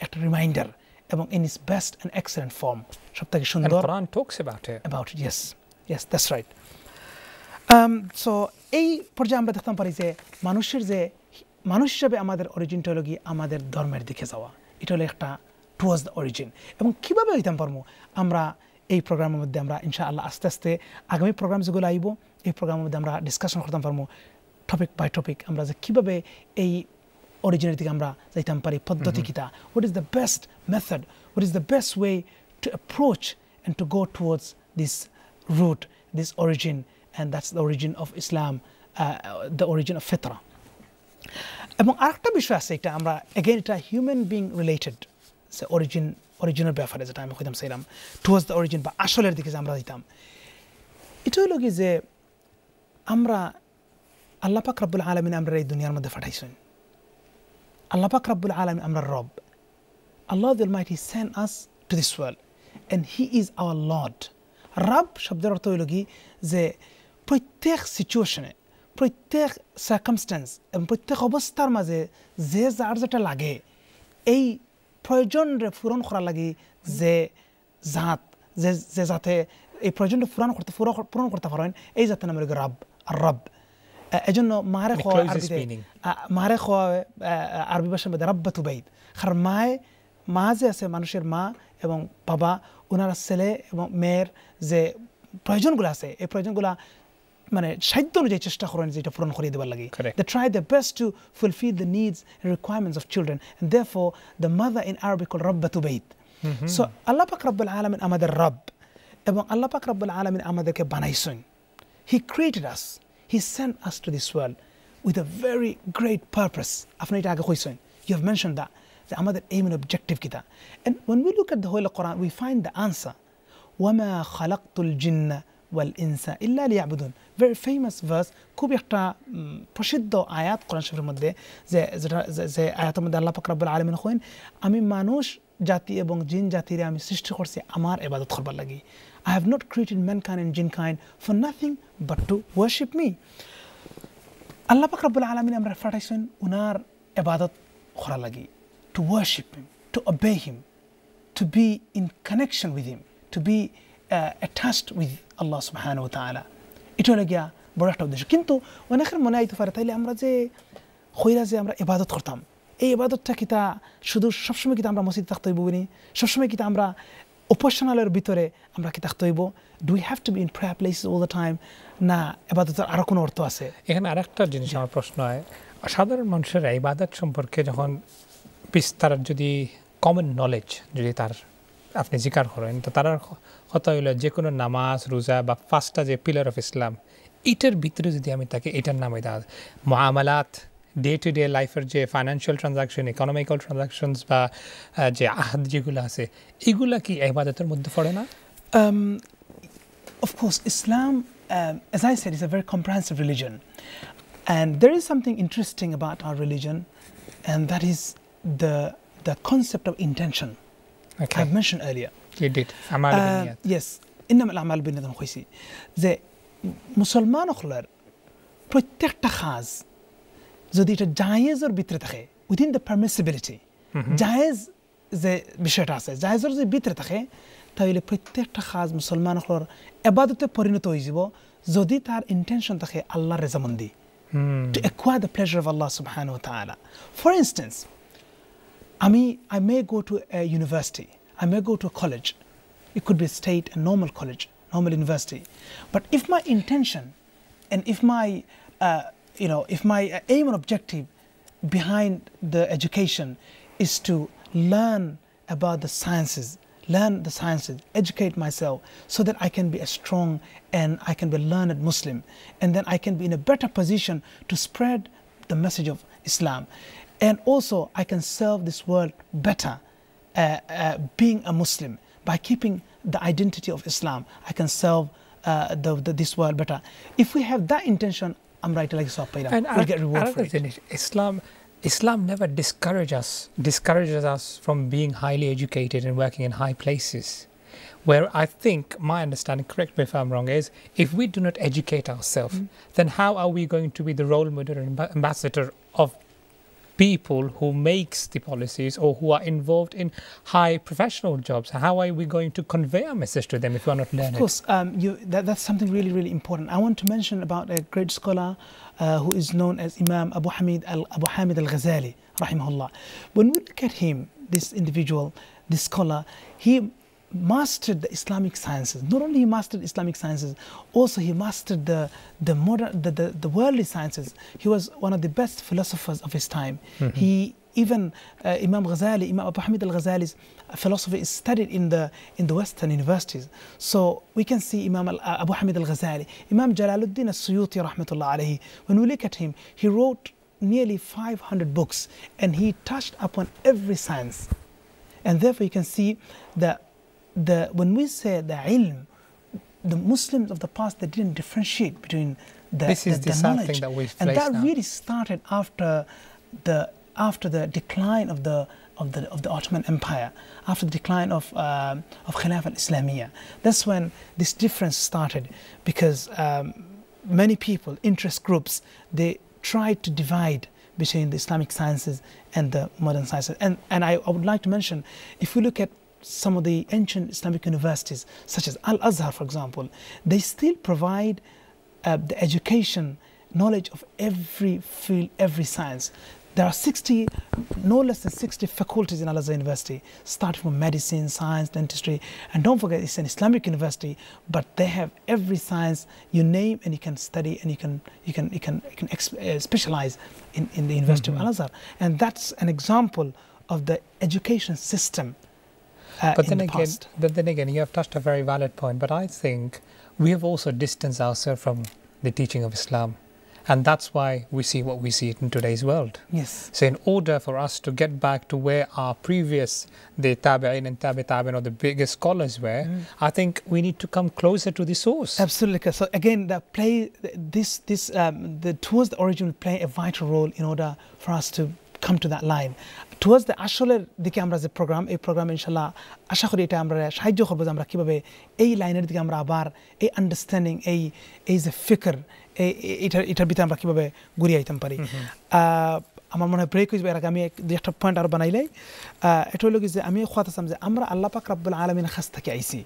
একটা রিমাইন্ডার এবং in its best and excellent form সবথেকে সুন্দর about yes yes right so এই পর্যায়ে আমরা দেখতাম পারি যে মানুষের যে মানুষ হিসাবে আমাদের অরিজিনটা হলো আমাদের ধর্মের দিকে যাওয়া এটা হলো একটা টুয়ার্স দ্য অরিজিন এবং কীভাবে হইতাম পারবো আমরা এই প্রোগ্রামের মধ্যে আমরা ইনশাআল্লাহ আস্তে আস্তে আগামী প্রোগ্রাম যেগুলো আইব এই প্রোগ্রামের মধ্যে আমরা ডিসকাশন করতাম পারবো টপিক বাই টপিক আমরা যে কীভাবে এই Originating, originated gamra zaitam pare poddoti kita mm-hmm. what is the best method what is the best way to approach and to go towards this root this origin and that's the origin of islam uh, the origin of fitra এবং আরেকটা বিষয় আছে এটা আমরা again এটা human being related সে origin অরিজিনের ব্যাপারে যেটা আমি হইতাম সেইরাম টুয়ার্স দ্য অরিজিন বা আসলের দিকে যে আমরা যেতাম এটা হইল কি যে আমরা আল্লাপাক রাবুল আলমিন আমরা এই দুনিয়ার মধ্যে ফাটাইছেন Allah Pak Rabbul Alamin Amr Rabb. Allah the Almighty sent us to this world and He is our Lord. Rabb শব্দের অর্থ হইল কি যে প্রত্যেক সিচুয়েশনে প্রত্যেক সার্কামস্ট্যান্স এবং প্রত্যেক অবস্থার মাঝে যে যার যেটা লাগে এই প্রয়োজনরে পূরণ করা লাগে যে জাত যে যে যাতে এই প্রয়োজনটা পূরণ করতে পূরণ করতে পারেন এই জাতের নাম রাব আর রব أجنو مارخو عربي مارخو عربي باش خو عربي باشه بده ربة تبيد خرماي মাঝে আছে মানুষের মা এবং বাবা ওনারা ছেলে এবং মেয়ের যে প্রয়োজনগুলো আছে এই প্রয়োজনগুলা মানে সাধ্য অনুযায়ী চেষ্টা করেন যেটা পূরণ করিয়ে দেবার লাগে they try the best to fulfil the needs requirements of children and they for the mother in আরবি কল রব্বা তু বেইত সো আল্লাহ পাক রব্বুল আলমিন আমাদের রব এবং আল্লাহ পাক রব্বুল আলমিন আমাদেরকে বানাইছেন he created us He sent us to this world with a very great purpose. আপনি এটা আগে কইছেন You have mentioned that. যে আমাদের aim and objective কিতা And when we look at the whole Quran, we find the answer. وَمَا خَلَقْتُ الْجِنَّ ওয়াল-ইনসা ইল্লা লিয়াবুদুন very famous verse খুব একটা প্রসিদ্ধ আয়াত কোরআন শরীফের মধ্যে যে যেটা যে আয়াতের মধ্যে আল্লাহ ফাকরাবুল আলমিন হইন আমি মানুষ জাতি এবং জিন জাতিরে আমি সৃষ্টি করছি আমার এবাদত করবার লাগি I have not created mankind and jinkind for nothing but to worship me. আল্লাহ পাক রব্বুল আলমিন আমরা ফাটাইছেন উনার এবাদত করা লাগি to worship him to obey him to be in connection with him to be attached with Allah সুবাহান ও তালা এটা হলে গিয়া বড় একটা উদ্দেশ্য কিন্তু অনেকের মনে আইতে পারে তাইলে আমরা যে হইরা যে আমরা এবাদত করতাম এই এবাদতটা কিতা শুধু সবসময় কিতা আমরা মসজিদ থাকতে হইব নি সবসময় কিতা আমরা উপাসনালয়ের ভিতরে আমরা কি থাকতে হইব do have to be in prayer places all the time না এবাদতের আরও কোনো অর্থ আছে এখানে আর একটা জিনিস আমার প্রশ্ন হয় সাধারণ মানুষের ইবাদত সম্পর্কে যখন বিস্তার যদি কমন নলেজ যদি তার আপনি জিকার করেন তো তার কথা হইলো যে কোনো নামাজ রোজা বা পাঁচটা যে পিলার অফ ইসলাম এটার ভিতরে যদি আমি তাকে এটার নামে দেওয়া মহামালাত ডে টু ডে লাইফের যে ফাইন্যান্সিয়াল ট্রানজাকশন ইকোনমিক্যাল ট্রানজাকশনস বা যে আহাদ যেগুলো আছে এগুলা কি এবাদতের মধ্যে পড়ে না of course Islam as I said, is a very comprehensive religion. And there is something interesting about our religion, and that is the, the concept of intention. Okay. I've mentioned earlier. You did. Amal uh, yes. إنما الأعمال بالنيات المخيسي. যে মুসলমান অখলার প্রত্যেকটা খাজ যদি এটা জায়েজের ভিতরে থাকে within the পারমিসিবিলিটি জায়েজ যে বিষয়টা আছে জায়েজের যদি ভিতরে থাকে তাহলে প্রত্যেকটা কাজ মুসলমান হলর এবাদতে পৰিণত হৈ যাব যদি তাৰ ইন্টেনশন থাকে আল্লাহ রেজামন্দি to acquire the pleasure of Allah সুবহান তালা ফর ইনস্টেন্স আমি I may go to a university I may go to college it could be state a normal college normal university but if my intention and if my you know, if my aim and objective behind the education is to learn about the sciences, learn the sciences, educate myself so that I can be a strong and I can be a learned Muslim. And then I can be in a better position to spread the message of Islam. And also, I can serve this world better uh, uh, being a Muslim by keeping the identity of Islam. I can serve uh, the, the, this world better. If we have that intention, I'm writing like a soft paira. And we'll get reward for it. Thing, Islam, Islam never discourages us, discourages us from being highly educated and working in high places. Where I think my understanding, correct me if I'm wrong, is if we do not educate ourselves, mm. then how are we going to be the role model and ambassador of people who makes the policies or who are involved in high professional jobs? How are we going to convey a message to them if we are not learning? Of course, um, you, that, that's something really, really important. I want to mention about a great scholar uh, who is known as Imam Abu Hamid al Abu Hamid al Ghazali, rahimahullah. When we look at him, this individual, this scholar, he mastered the Islamic sciences. Not only he mastered Islamic sciences, also he mastered the, the, modern, the, the, the worldly sciences. He was one of the best philosophers of his time. Mm -hmm. He even uh, Imam Ghazali, Imam Abu Hamid al-Ghazali's uh, philosophy is studied in the in the Western universities. So we can see Imam al, uh, Abu Hamid al-Ghazali, Imam Jalaluddin al-Suyuti rahmatullah alayhi. When we look at him, he wrote nearly 500 books and he touched upon every science. And therefore you can see that the, when we say the ilm, the Muslims of the past, they didn't differentiate between the, this is the, the knowledge. That and that now. really started after the, after the decline of the, of the, of the Ottoman Empire, after the decline of, uh, of Khilafat al-Islamiyah. That's when this difference started because um, many people, interest groups, they tried to divide between the Islamic sciences and the modern sciences. And, and I, I, would like to mention, if we look at some of the ancient Islamic universities, such as Al Azhar, for example, they still provide uh, the education, knowledge of every field, every science. There are 60, no less than 60 faculties in Al Azhar University, starting from medicine, science, dentistry, and don't forget it's an Islamic university, but they have every science you name, and you can study, and you can you can you can you can uh, specialize in, in the University mm -hmm. of mm-hmm. Al Azhar, and that's an example of the education system uh, but then the again, past. but then again, you have touched a very valid point. But I think we have also distanced ourselves from the teaching of Islam, and that's why we see what we see in today's world. Yes. So, in order for us to get back to where our previous the tabi'in and tabi tabi'in or the biggest scholars were, mm. I think we need to come closer to the source. Absolutely. So again, the play this this um, the towards the origin play a vital role in order for us to come to that line. Towards the আসলের দিকে আমরা যে programme এই programme ইনশাল্লাহ আশা করি এটা আমরা সাহায্য করবো যে আমরা কীভাবে এই লাইনের দিকে আমরা আবার এই আন্ডারস্ট্যান্ডিং এই এই যে ফিকার এই এটার এটার ভিতরে আমরা কীভাবে ঘুরিয়ে আইতাম পারি আমার মনে হয় ব্রেক হয়ে যাবে আগে আমি এক দু একটা পয়েন্ট আর বানাইলাই এটা হলো কি যে আমি খোয়াত আসাম যে আমরা আল্লাহ পাক রাব্বুল আলমিন খাস থেকে আইছি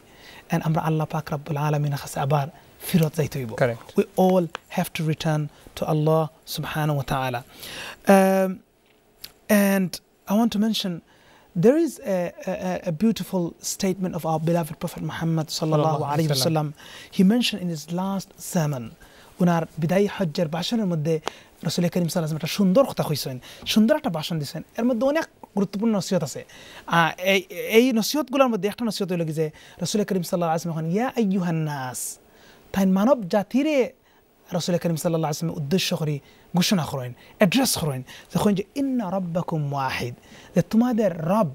অ্যান্ড আমরা আল্লাহ পাক রাব্বুল আলমিন খাসে আবার ফিরত যাইতে হইব we all have to return to Allah সুবহান ওয়া তাআলা and I want to mention there is a, a, a, beautiful statement of our beloved Prophet Muhammad sallallahu alaihi wasallam. He mentioned in his last sermon, ওনার বিদায়ী হজ্জের ভাষণের মধ্যে রসুল করিম সাল্লাম একটা সুন্দর কথা হয়েছেন সুন্দর একটা ভাষণ দিয়েছেন এর মধ্যে অনেক গুরুত্বপূর্ণ নসিহত আছে এই এই নসিহতগুলোর মধ্যে একটা নসিহত হইল যে রসুল করিম সাল্লাহ আসলাম এখন ইয়া আইয়ুহান্নাস তাই মানব জাতিরে রসুল করিম সাল্লাহ আসলামের উদ্দেশ্য করি قشنا خروين ادرس خروين تخون ان ربكم واحد ذا توما دير رب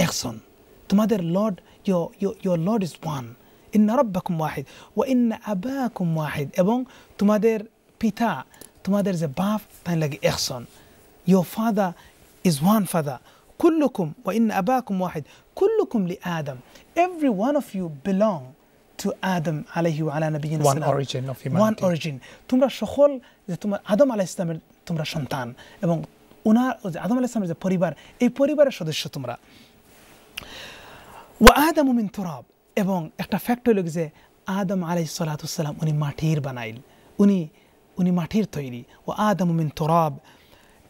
اكسون توما دير لورد يو يو يو لورد از وان ان ربكم واحد وان اباكم واحد ابون توما دير بيتا توما دير ذا باف تان لاج اكسون يو فادر از وان فادر كلكم وان اباكم واحد كلكم لادم every one of you belong to adam عليه وعلى نبينا one origin of humanity one origin تمرا شخول যে তোমার আদম আলাহ ইসলামের তোমরা সন্তান এবং ওনার আদম আলাইহিস ইসলামের যে পরিবার এই পরিবারের সদস্য তোমরা ওয়া আদম মিন তুরাব এবং একটা ফ্যাক্ট হলো যে আদম আলাইহিস সালাতু সালাতাম উনি মাটির বানাইল উনি উনি মাটির তৈরি ও আদম মিন তুরাব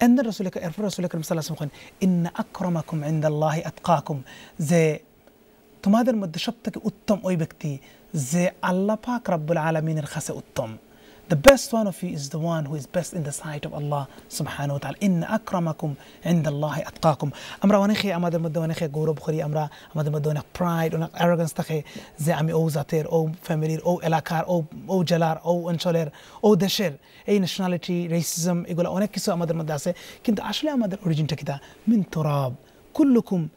ان الرسول তোরাব এন্দার صلى الله عليه وسلم ان اكرمكم عند الله اتقاكم زي তোমাদের মধ্যে সবথেকে উত্তম ওই ব্যক্তি যে আল্লাহ পাক রব্বুল আলমিনের কাছে উত্তম The best one of you is the one who is best in the sight of Allah subhanahu wa ta'ala. إن أكرمكم عند الله أتقاكم. أمرا ونخي أما دم دو نخي غورو بخوري أمرا أما دم دو نخ pride ونخ arrogance تخي زي أمي أو زاتير أو family أو إلاكار أو أو جلار أو انشولير أو دشير أي nationality racism يقول أنا كيسو أما دم داسة كنت أشلي أما دم origin تكدا من تراب كلكم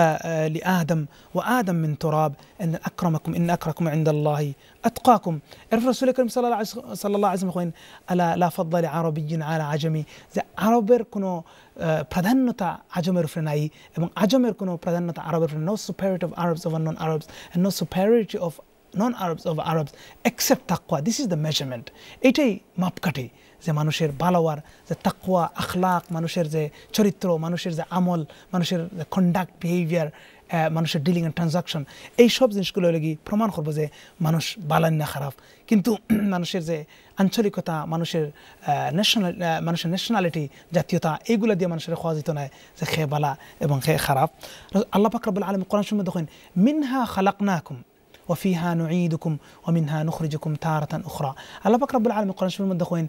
آه، آه، لآدم وآدم من تراب أن أكرمكم إن أكرمكم عند الله أتقاكم عرف رسول الله صلى الله عليه صلى الله عليه وسلم أخوين ألا لا فضل لعربي على عجمي عربر كنو প্রাধান্যতা আজমের উপরে নাই এবং আজমের কোনো প্রাধান্যতা আরবের উপরে no superiority of Arabs over non Arabs and no superiority of non Arabs of Arabs except তাকুয়া this is the measurement এটাই মাপকাঠি যে মানুষের ভালোয়ার যে তাকুয়া আখলাক মানুষের যে চরিত্র মানুষের যে আমল মানুষের যে কন্ডাক্ট বিহেভিয়ার মানুষের ডিলিং অ্যান্ড ট্রানজাকশন এই সব জিনিসগুলো হলে প্রমাণ করবো যে মানুষ বালান না খারাপ কিন্তু মানুষের যে আঞ্চলিকতা মানুষের ন্যাশনাল মানুষের ন্যাশনালিটি জাতীয়তা এইগুলো দিয়ে মানুষের খোয়া যেত না যে খে বালা এবং খে খারাপ আল্লাহ ফাকরাবুল আলম কোরআন সময় দেখেন মিনহা খালাক না وفيها نعيدكم ومنها نخرجكم تارة أخرى الله بك رب العالمين قرآن شبه المدخوين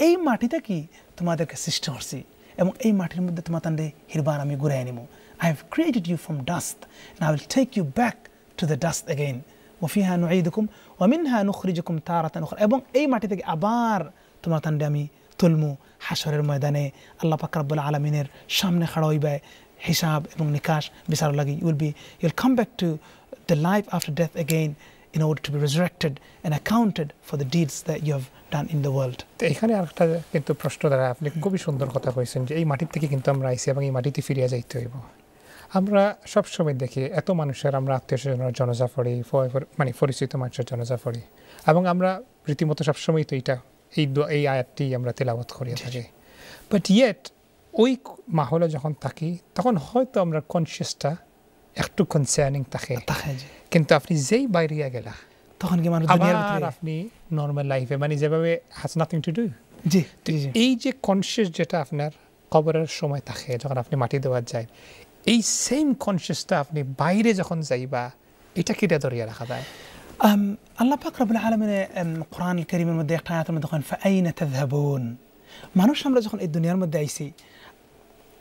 أي ماتي تكي تما دك سيشتورسي أي ماتي المدد تما تندي هربانا مي غرينمو I have created you from dust and I will take you back to the dust again وفيها نعيدكم ومنها نخرجكم تارة أخرى أي ماتي تكي أبار تما تندي مي تلمو حشر الميدانة الله بك رب العالمين شامن خلوي بي حساب ابن نكاش بسار لغي you will be you'll come back the life after death again in order to be resurrected and accounted for the deeds that you have done in the world. এখানে আরেকটা কিন্তু প্রশ্ন দ্বারা আপনি খুবই সুন্দর কথা কইছেন যে এই মাটির থেকে কিন্তু আমরা আইছি এবং এই মাটিতে ফিরে যাইতে হইব আমরা সবসময় দেখি এত মানুষের আমরা আত্মীয় স্বজনের জনজাফরি মানে পরিচিত মানুষের পড়ি এবং আমরা রীতিমতো সবসময় তো এইটা এই এই আয়াতটি আমরা তেলাবত করি থাকি বাট ইয়েট ওই মাহলে যখন থাকি তখন হয়তো আমরা কনসিয়াসটা একটু কনসার্নিং থাকে কিন্তু আপনি যেই বাইরে গেলা তখন কি মানুষ আপনি নর্মাল লাইফে মানে যেভাবে হ্যাজ নাথিং টু ডু জি এই যে কনসিয়াস যেটা আপনার কবরের সময় থাকে যখন আপনি মাটি দেওয়া যায় এই সেম কনসিয়াসটা আপনি বাইরে যখন যাইবা এটা কিটা ধরিয়া রাখা যায় আল্লাহ পাক রবুল আলমিনে কোরআন করিমের মধ্যে একটা আয়াতের মধ্যে তখন ফাইনা তাযহাবুন মানুষ আমরা যখন এই দুনিয়ার মধ্যে আইছি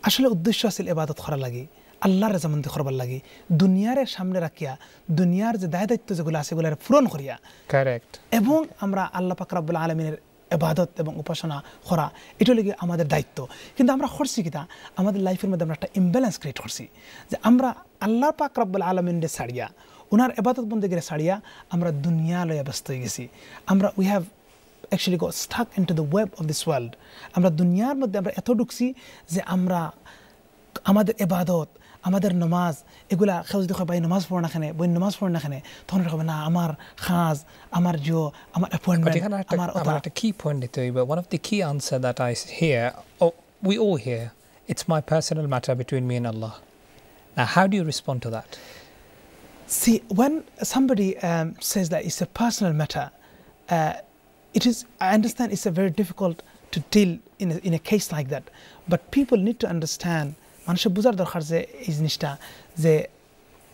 আসলে উদ্দেশ্য আছে ইবাদত করা লাগে আল্লাহর জামানতি করবার লাগে দুনিয়ার সামনে রাখিয়া দুনিয়ার যে দায় দায়িত্ব যেগুলো আছে এগুলো পূরণ করিয়া কারেক্ট এবং আমরা আল্লাহ পাকরাবুল আলমিনের এবাদত এবং উপাসনা করা এটা লেগে আমাদের দায়িত্ব কিন্তু আমরা করছি কিনা আমাদের লাইফের মধ্যে আমরা একটা ইম্ব্যালেন্স ক্রিয়েট করছি যে আমরা আল্লাহ পাক রাব্বুল আলমিনের সারিয়া ওনার এবাদত গিয়ে সারিয়া আমরা দুনিয়া লয়ে ব্যস্ত হয়ে গেছি আমরা we have actually go stuck into the web of this world আমরা দুনিয়ার মধ্যে আমরা এত ঢুকছি যে আমরা আমাদের এবাদত আমাদের নমাজ এগুলা কেউ যদি কয় নামাজ পড় না খানে বই নামাজ পড় না খানে তখন হবে না আমার খাজ আমার জিও আমার অ্যাপয়েন্টমেন্ট আমার একটা কি পয়েন্ট নিতে হইবে one of the key answer that I hear oh we oh hear it's my personal matter between me and Allah Now, how do you respond to that? See, when somebody um, says that it's a personal matter, uh, it is, I understand it's a very difficult to deal in a, in a case like that. But people need to understand মানুষের বোঝার দরকার যে এই জিনিসটা যে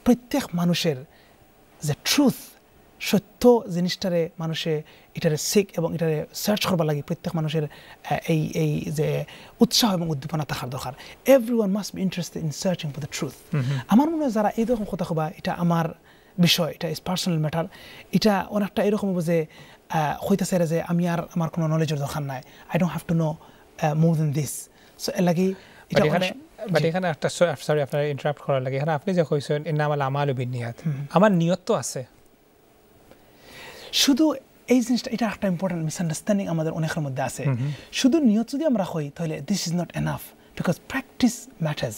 প্রত্যেক মানুষের যে ট্রুথ সত্য জিনিসটারে মানুষে এটারে শিখ এবং এটারে সার্চ করবার লাগে প্রত্যেক মানুষের এই এই যে উৎসাহ এবং উদ্দীপনা থাকার দরকার every one must be interested in searching for the truth আমার মনে হয় যারা এই রকম কথা কবা এটা আমার বিষয় এটা ইজ পার্সোনাল ম্যাটার এটা অনেকটা এরকম হবো যে হইতেছে যে আমি আর আমার কোনো নলেজের দরকার নাই I don't have to know more than this so এর লাগে বাট এখানে বাট এখানে একটা সরি আপনার ইন্টারাপ্ট করার লাগে এখানে আপনি যে কইছেন এর নাম আমাল বিনিয়াত আমার নিয়ত তো আছে শুধু এই জিনিসটা এটা একটা ইম্পর্টেন্ট মিসআন্ডারস্ট্যান্ডিং আমাদের অনেকের মধ্যে আছে শুধু নিয়ত যদি আমরা হই তাহলে this is not enough because practice matters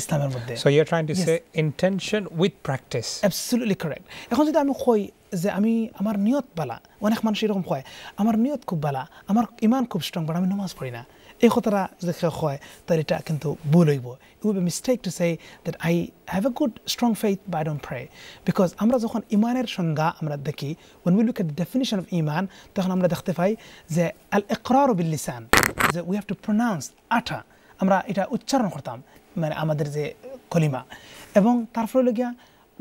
ইসলামের মধ্যে so you trying to say intention with practice absolutely correct এখন যদি আমি কই যে আমি আমার নিয়ত বালা অনেক মানুষ এরকম কয় আমার নিয়ত খুব বালা আমার ইমান খুব স্ট্রং বাট আমি নামাজ পড়ি না এই কথাটা যদি হয় তাহলে এটা কিন্তু ভুল হইব it will be mistake to say that I have a good strong faith but don't pray because আমরা যখন ইমানের সংজ্ঞা আমরা দেখি when we look at definition of ইমান তখন আমরা দেখতে পাই যে আল একরার বিল্লিসান যে উই হ্যাভ টু প্রোনাউন্স আঠা আমরা এটা উচ্চারণ করতাম মানে আমাদের যে কলিমা এবং তারপরে গিয়া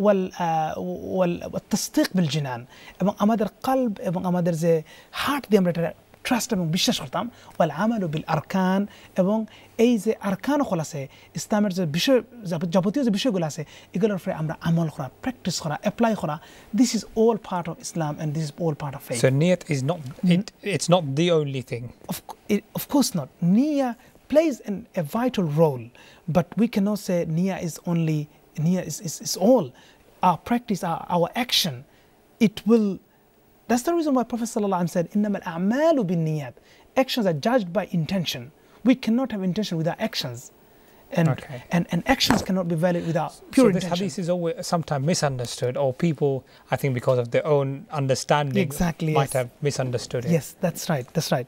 ওয়াল ওয়াল তস্তিক বিল জিনান এবং আমাদের কাল্ব এবং আমাদের যে হার্ট দিয়ে আমরা এটা ট্রাস্ট এবং বিশ্বাস করতাম ওয়াল আমাল বিল আরকান এবং এই যে আরকান হল আছে ইসলামের যে বিষয় যাবতীয় যে বিষয়গুলো আছে এগুলোর উপরে আমরা আমল করা প্র্যাকটিস করা অ্যাপ্লাই করা this is all part of Islam and this is all part of faith নিয়ত is not it it's not the only thing of course not নিয়া plays an, a vital role but we cannot say niya is only niya is, is, is all our practice our, our action it will that's the reason why Prophet ﷺ said, إِنَّمَا bi niyat." Actions are judged by intention. We cannot have intention without actions. And, okay. and, and actions cannot be valid without pure so intention. this hadith is always sometimes misunderstood, or people, I think, because of their own understanding, exactly, might yes. have misunderstood it. Yes, that's right. That's right.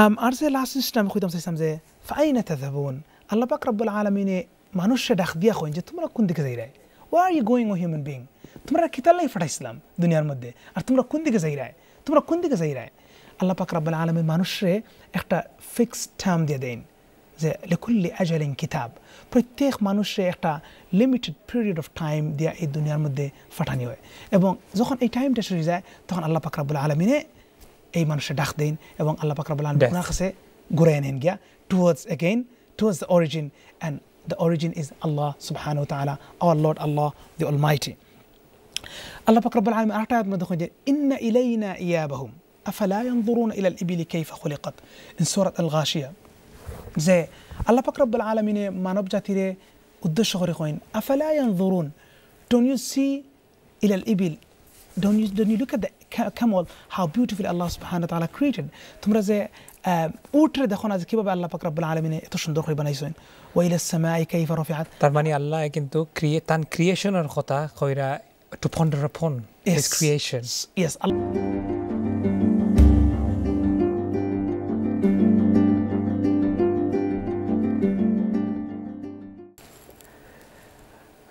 Um, আর যে last ইসলাম খুঁজতাম চাইছিলাম যে ফাইনা তাজাবুন আল্লাহ পাক রব্বুল আলমিনে মানুষের ডাক দিয়া coin যে তোমরা কোন দিকে যাই রায় ওয়ার ইউ গোয়িং তোমরা কিতাল্লাই ফাটাইছিলাম দুনিয়ার মধ্যে আর তোমরা কোন দিকে যাই রায় তোমরা কোন দিকে যাই রায় আল্লাহ পাক রাব্বাল আলমের মানুষরে একটা ফিক্সড টার্ম দিয়ে দেন যে লেখুল্লি আজালিং কিতাব প্রত্যেক মানুষে একটা লিমিটেড পিরিয়ড অফ টাইম দিয়া এই দুনিয়ার মধ্যে ফাটানি হয় এবং যখন এই টাইমটা সরে যায় তখন আল্লাহ পাকরাবুল আলমিনে এই মানুষে ডাক দেন এবং আল্লাহ পাকরাবুল আলম ওনার কাছে ঘুরে নেন গিয়া towards again towards the origin and the origin is Allah সুবহান তালা our Lord Allah the almighty الله پاک رب العالمين آٹھ آیت میں دخون جائے ان الینا ایابهم افلا ينظرون الى الابل كيف خلقت ان سورة الغاشية زي الله پاک رب العالمين ما نبجا تیرے ادش غوری خوین افلا ينظرون don't you see الى الابل don't you, don't you look at the camel how beautiful Allah سبحانه وتعالى created تم رزا آه، اوتر دخون از کیبا الله پاک رب العالمين تو شندور خوی بنایسوین و السماء كيف رفعت تر يعني الله کینتو کریتان کریشنر خطا خویرا to ponder upon yes. His creation. Yes.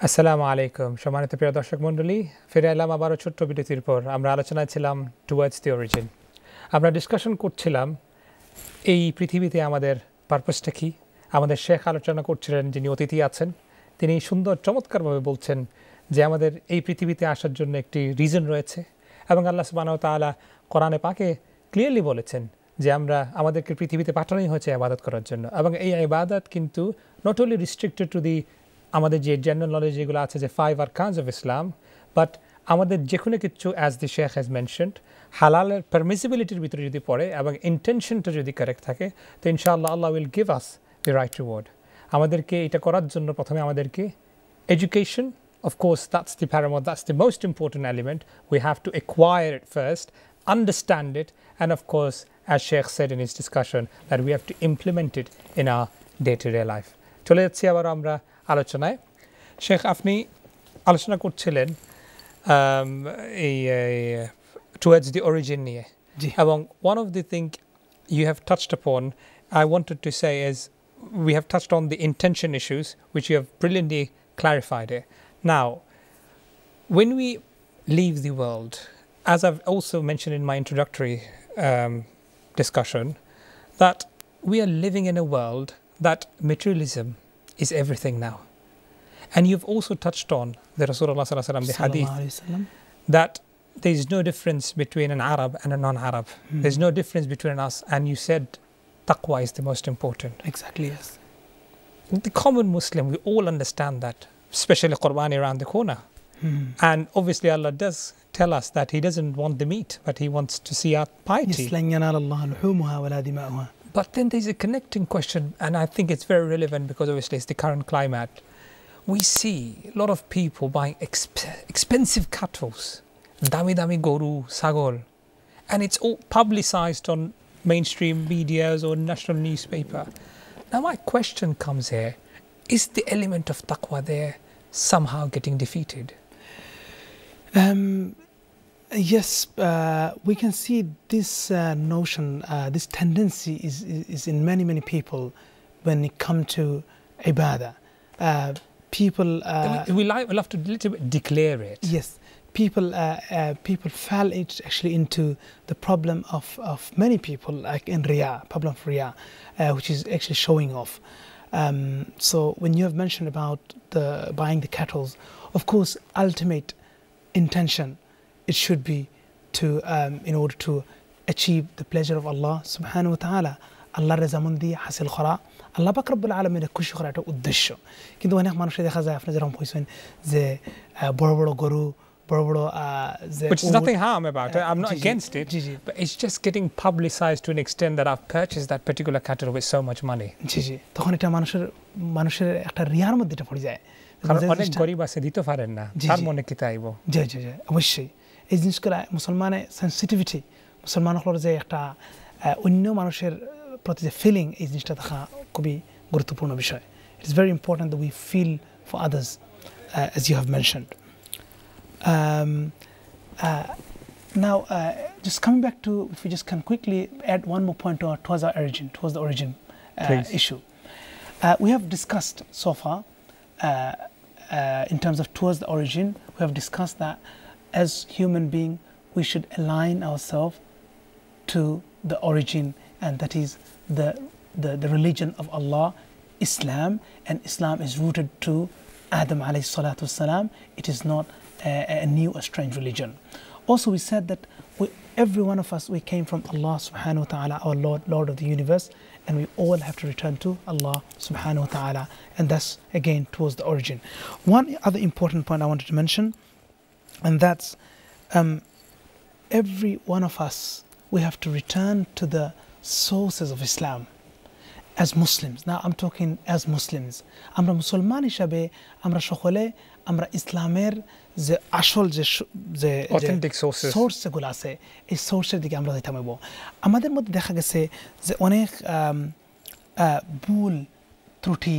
আসসালামু আলাইকুম সম্মানিত প্রিয় দর্শক মণ্ডলী ফিরে এলাম আবারও ছোট্ট বিরতির পর আমরা আলোচনায় ছিলাম টুয়ার্ডস দি অরিজিন আমরা ডিসকাশন করছিলাম এই পৃথিবীতে আমাদের পারপাসটা কী আমাদের শেখ আলোচনা করছিলেন যিনি অতিথি আছেন তিনি সুন্দর চমৎকারভাবে বলছেন যে আমাদের এই পৃথিবীতে আসার জন্য একটি রিজন রয়েছে এবং আল্লাহ সুবাহ তালা কোরআনে পাকে ক্লিয়ারলি বলেছেন যে আমরা আমাদেরকে পৃথিবীতে পাঠানোই হয়েছে আবাদত করার জন্য এবং এই আবাদত কিন্তু not only restricted to the আমাদের যে জেনারেল নলেজ যেগুলো আছে যে ফাইভ আর কাজ অফ ইসলাম বাট আমাদের যে কোনো কিছু as the sheikh has mentioned হালালের পারমিসিবিলিটির ভিতরে যদি পড়ে এবং ইন্টেনশনটা যদি কারেক্ট থাকে তো ইনশাআল্লাহ Allah will give us the right reward আমাদেরকে এটা করার জন্য প্রথমে আমাদেরকে education Of course, that's the paramount, that's the most important element. We have to acquire it first, understand it, and of course, as Sheikh said in his discussion, that we have to implement it in our day-to-day life. চলে যাচ্ছি আবার আমরা আলোচনায় শেখ আপনি আলোচনা করছিলেন এই towards the origin নিয়ে এবং one of the thing you have touched upon I wanted to say as we have touched on the intention issues which you have brilliantly clarified a now, when we leave the world, as I've also mentioned in my introductory um, discussion, that we are living in a world that materialism is everything now. And you've also touched on the Rasulullah the hadith that there is no difference between an Arab and a non-Arab. Mm. There's no difference between us. And you said taqwa is the most important. Exactly, yes. The common Muslim, we all understand that especially Qur'an around the corner. Hmm. And obviously Allah does tell us that He doesn't want the meat, but He wants to see our piety. But then there's a connecting question, and I think it's very relevant because obviously it's the current climate. We see a lot of people buying exp expensive cattle, dami dami goru, sagol, and it's all publicized on mainstream medias or national newspaper. Now my question comes here, is the element of taqwa there? somehow getting defeated? Um, yes, uh, we can see this uh, notion, uh, this tendency is, is, in many, many people when it comes to ibadah. Uh, people. Uh, we, we love to little bit declare it. Yes. People, uh, people fell actually into the problem of, of many people, like in Riyah, problem of Riyah, which is actually showing off. Um, so when you have mentioned about the buying the kettles, of course, ultimate intention it should be to um, in order to achieve the pleasure of Allah subhanahu wa ta'ala. Allah রেজামন hasil হাসিল Allah Allah পাক রব্বুল আলমীর খুশি করা একটা উদ্দেশ্য কিন্তু অনেক মানুষের দেখা যায় আপনি যেরকম হয়েছেন যে বড় বড় বড় uh, which is nothing harm about it uh, I'm not against it but it's just getting publicized to an extent that I've purchased that particular catalog with so much money জি জি তখন এটা মানুষের মানুষের একটা রিয়ার মধ্যে এটা পড়ে যায় কারণ অনেক গরিব আছে দিতে পারেন না তার মনে কি তাইব জি জি জি অবশ্যই এই জিনিসগুলো মুসলমানের সেন্সিটিভিটি মুসলমান হলোর যে একটা অন্য মানুষের প্রতি যে ফিলিং এই জিনিসটা দেখা খুবই গুরুত্বপূর্ণ বিষয় it's very important the we feel for others as you have mentioned Um, uh, now, uh, just coming back to, if we just can quickly add one more point to towards our origin, towards the origin uh, issue. Uh, we have discussed so far, uh, in terms of towards the origin, we have discussed that as human being, we should align ourselves to the origin, and that is the, the, the religion of Allah, Islam, and Islam is rooted to Adam alayhi salatu salam. It is not a, new a strange religion. Also, we said that we, every one of us, we came from Allah subhanahu wa ta'ala, our Lord, Lord of the universe, and we all have to return to Allah subhanahu wa ta'ala, and that's again towards the origin. One other important point I wanted to mention, and that's um, every one of us, we have to return to the sources of Islam as Muslims. Now I'm talking as Muslims. Amra Musulmani shabe, amra shokhole, amra Islamer, যে আসল যে যে source যেগুলো আছে এই সোর্সের দিকে আমরা হয়ে থামাবো আমাদের মধ্যে দেখা গেছে যে অনেক ভুল ত্রুটি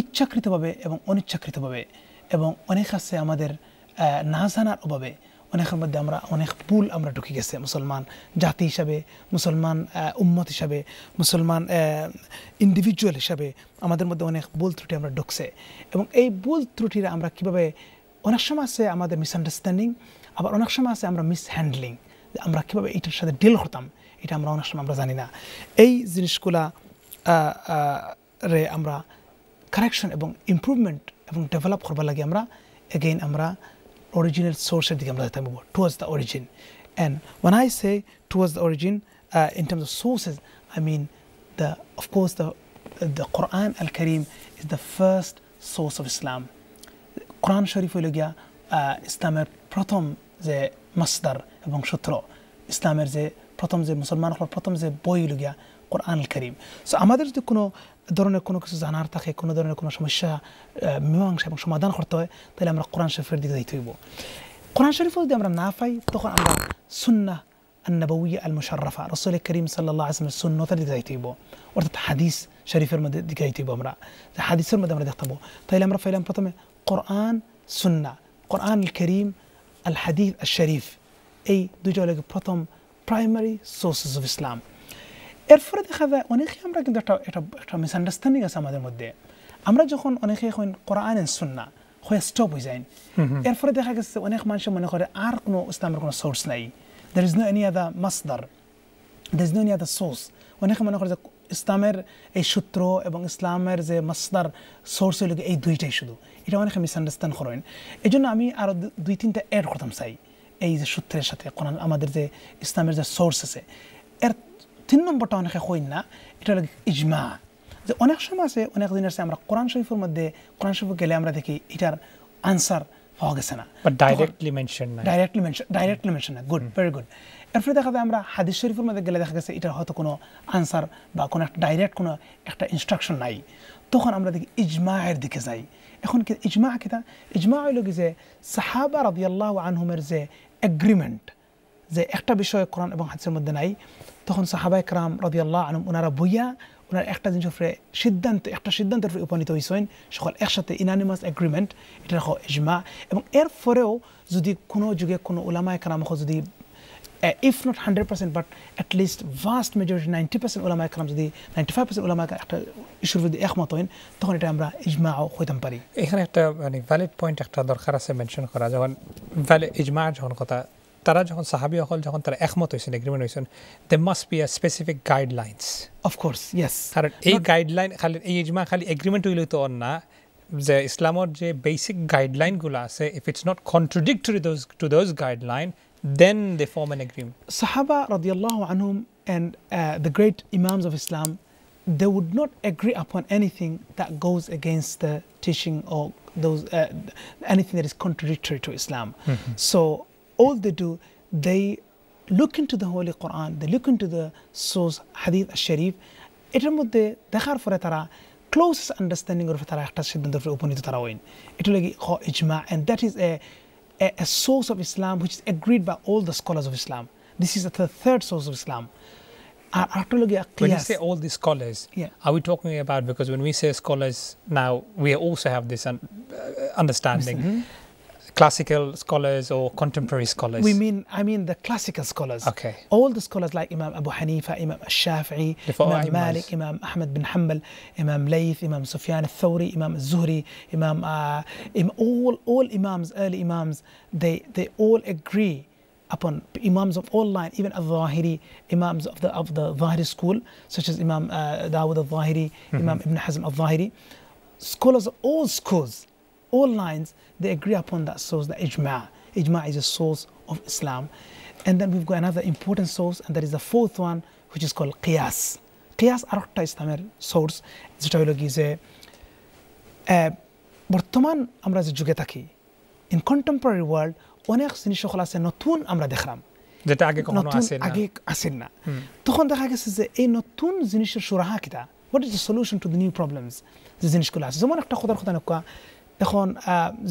ইচ্ছাকৃতভাবে এবং অনিচ্ছাকৃতভাবে এবং অনেক আছে আমাদের না জানার অভাবে অনেকের মধ্যে আমরা অনেক ভুল আমরা ঢুকে গেছে মুসলমান জাতি হিসাবে মুসলমান উম্মত হিসাবে মুসলমান ইন্ডিভিজুয়াল হিসাবে আমাদের মধ্যে অনেক ভুল ত্রুটি আমরা ঢুকছে এবং এই ভুল ত্রুটিরা আমরা কিভাবে অনেক সময় আছে আমাদের মিসআন্ডারস্ট্যান্ডিং আবার অনেক সময় আছে আমরা মিসহ্যান্ডলিং আমরা কীভাবে এটার সাথে ডিল করতাম এটা আমরা অনেক সময় আমরা জানি না এই জিনিসগুলা রে আমরা কারেকশন এবং ইম্প্রুভমেন্ট এবং ডেভেলপ করবার লাগে আমরা এগেইন আমরা অরিজিনাল সোর্সের দিকে আমরা যেতে পারবো the origin and one I say towards the origin in terms of sources I mean the of course the the Quran আল করিম is the first source of Islam Quran শরীফ হইলগিয়া ইসলামের প্রথম যে মাসদার এবং সূত্র ইসলামের যে প্রথম যে মুসলমান হওয়ার প্রথম যে বই হইলগিয়া কোরআন করিম সো আমাদের যদি কোনো ধরনের কোনো কিছু জানার থাকে কোনো ধরনের কোনো সমস্যা মীমাংসা এবং সমাধান করতে হয় তাহলে আমরা কোরআন শরীফের দিকে যাইতে হইব কোরআন শরীফ যদি আমরা না পাই তখন আমরা সুন্না النبوية المشرفة رسول الكريم صلى الله عليه وسلم السنة اللي قايتيبو অর্থাৎ হাদিস শরীফের মধ্যে দিকে আমরা হাদিসের মধ্যে আমরা দেখতে পাবো তাইলে আমরা ফাইলাম প্রথমে قرآن سنة قرآن الكريم الحديث الشريف এই দুইটা হলো প্রথম প্রাইমারি সোর্সেস অফ ইসলাম এরপরে দেখা যায় অনেকে আমরা কিন্তু একটা একটা একটা মিসআন্ডারস্ট্যান্ডিং আছে আমাদের মধ্যে আমরা যখন অনেকে এখন কোরআন সুন্না হয়ে স্টপ হয়ে যায় এরপরে দেখা গেছে অনেক মানুষ মনে করে আর কোনো ইসলামের কোনো সোর্স নাই দের ইজ নো এনি আদা মাসদার there is no any other source অনেকে মনে করে যে ইসলামের এই সূত্র এবং ইসলামের যে মাসদার সোর্স হইল এই দুইটাই শুধু এটা অনেক মিসআন্ডারস্ট্যান্ড করেন এই জন্য আমি আরও দুই তিনটা অ্যাড করতাম চাই এই যে সূত্রের সাথে কোরআন আমাদের যে ইসলামের যে সোর্স আছে এর তিন নম্বরটা অনেকে কইন না এটা হলো ইজমা যে অনেক সময় আছে অনেক দিন আছে আমরা কোরআন শরীফের মধ্যে কোরআন শরীফ গেলে আমরা দেখি এটার আনসার পাওয়া গেছে না directly mention directly mention directly mention না গুড ভেরি গুড এরপরে দেখা যায় আমরা হাদিস শরীফের মধ্যে গেলে দেখা গেছে এটার হয়তো কোনো আনসার বা কোনো একটা ডাইরেক্ট কোনো একটা ইনস্ট্রাকশন নাই তখন আমরা দেখি ইজমায়ের দিকে যাই এখন কি ইজমা কিতা ইজমা হইল কি যে সাহাবা রাদিয়াল্লাহ আনহুমের যে এগ্রিমেন্ট যে একটা বিষয় কোরআন এবং হাদিসের মধ্যে নাই তখন সাহাবাই কালাম রদিয়াল্লাহ আনম ওনারা বইয়া ওনার একটা জিনিস উপরে সিদ্ধান্ত একটা সিদ্ধান্তের উপরে উপনীত হয়েছেন সকল একসাথে ইনানিমাস এগ্রিমেন্ট এটা রাখো ইজমা এবং এরপরেও যদি কোনো যুগে কোনো ওলামায় কালাম যদি uh, if not 100% but at least vast majority 90% ওলামা একরাম যদি 95% ওলামা একটা ইস্যুর যদি একমত হন তখন এটা আমরা ইজমাও হইতাম পারি এখানে একটা মানে ভ্যালিড পয়েন্ট একটা দরকার আছে মেনশন করা যখন ইজমা যখন কথা তারা যখন সাহাবি অকল যখন তারা একমত হয়েছেন এগ্রিমেন্ট হয়েছেন they must be a specific guidelines of course yes কারণ এই গাইডলাইন খালি এই ইজমা খালি এগ্রিমেন্ট হইলে তো না যে ইসলামর যে বেসিক গাইডলাইনগুলো আছে if it's not contradictory those to those guideline Then they form an agreement. Sahaba radiallahu anhum and uh, the great Imams of Islam, they would not agree upon anything that goes against the teaching or those uh, anything that is contradictory to Islam. Mm -hmm. So all they do, they look into the Holy Quran, they look into the source Hadith al-Sharif, এটার মধ্যে দেখার পরে তারা closest আন্ডারস্ট্যান্ডিংয়ের উপরে তারা একটা সিদ্ধান্তের উপরে a, a source of Islam which is agreed by all the scholars of Islam. This is the third source of Islam. Archaeology are When you say all the scholars, yeah. are we talking about because when we say scholars now, we also have this un uh, understanding. Mm -hmm classical scholars or contemporary scholars? We mean, I mean the classical scholars. Okay. All the scholars like Imam Abu Hanifa, Imam Shafi'i, Imam Malik, Imam Ahmad bin Hanbal, Imam Layth, Imam Sufyan al-Thawri, Imam Zuhri, Imam, uh, Im all, all Imams, early Imams, they, they all agree upon Imams of all line, even al-Zahiri, Imams of the, of the Zahiri school, such as Imam uh, Dawud al-Zahiri, mm -hmm. Imam mm-hmm. Ibn Hazm al-Zahiri, scholars of all schools, all lines, they agree upon that source, the ijma. Ijma is a source of Islam. And then we've got another important source, and that is the fourth one, which is called qiyas. Qiyas আর একটা ইসলামের source যেটা হলো কি যে বর্তমান আমরা যে যুগে থাকি ইন কন্টেম্পোরারি ওয়ার্ল্ড অনেক জিনিস সকল আছে নতুন আমরা দেখলাম যেটা আগে কখনো আসে না আগে আসেন না তখন দেখা গেছে যে এই নতুন জিনিসের সুরাহা কিতা what is the solution to the new problems যে জিনিসগুলো আছে যেমন একটা কথার কথা নকা এখন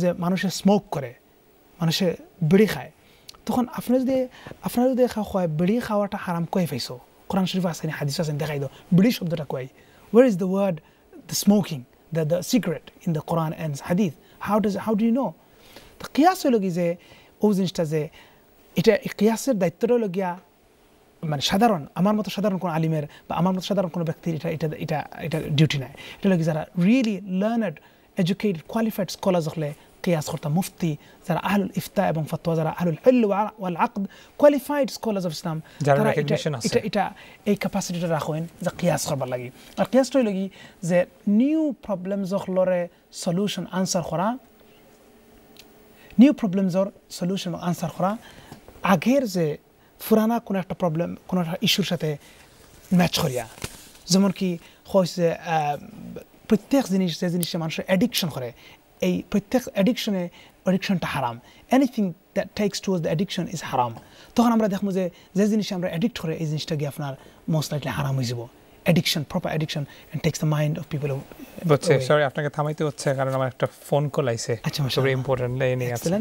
যে মানুষে স্মোক করে মানুষে বিড়ি খায় তখন আপনি যদি আপনার যদি দেখা কয় বিড়ি খাওয়াটা হারাম কয়ে পাইছো কোরআন শরীফ আসেনি হাদিস আসেন দেখাই দাও বিড়ি শব্দটা কয় where is the word the smoking the, the cigarette in the quran and hadith how does how do you know তো কিয়াস হলো যে ও জিনিসটা যে এটা কিয়াসের দায়িত্বটা হলো গিয়া মানে সাধারণ আমার মতো সাধারণ কোনো আলিমের বা আমার মতো সাধারণ কোনো ব্যক্তির এটা এটা এটা এটা ডিউটি নাই এটা হলো কি যারা really learned educated qualified scholars হলে কিয়াস করতাম মুফতি যারা আহলুল ইফতা এবং ফতোয়া যারা আহলুল হিল ওয়াল আকদ কোয়ালিফাইড স্কলার্স অফ ইসলাম তারা এটা এটা এই ক্যাপাসিটিটা রাখেন যে কিয়াস করবার লাগি আর কিয়াস তো লাগি যে নিউ প্রবলেমসক লরে সলিউশন আনসার করা নিউ প্রবলেমসর সলিউশন আনসার করা আগের যে পুরানা কোনো একটা প্রবলেম কোনো একটা ইস্যুর সাথে ম্যাচ করিয়া যেমন কি হয়েছে প্রত্যেক জিনিস যে জিনিসে মানুষের অ্যাডিকশন করে এই প্রত্যেক অ্যাডিকশনে অ্যাডিকশনটা হারাম anything that takes toward the addiction is হারাম তখন আমরা দেখবো যে যে জিনিসে আমরা অ্যাডিক্ট করে এই জিনিসটা গিয়ে আপনার মোস্ট লাইকলি হারাম হয়ে যাব addiction proper addiction and takes the mind of people বুঝছে সরি আপনাকে থামাইতে হচ্ছে কারণ আমার একটা ফোন কল আইছে আচ্ছা সবই ইম্পর্টেন্ট লাইনে আছেন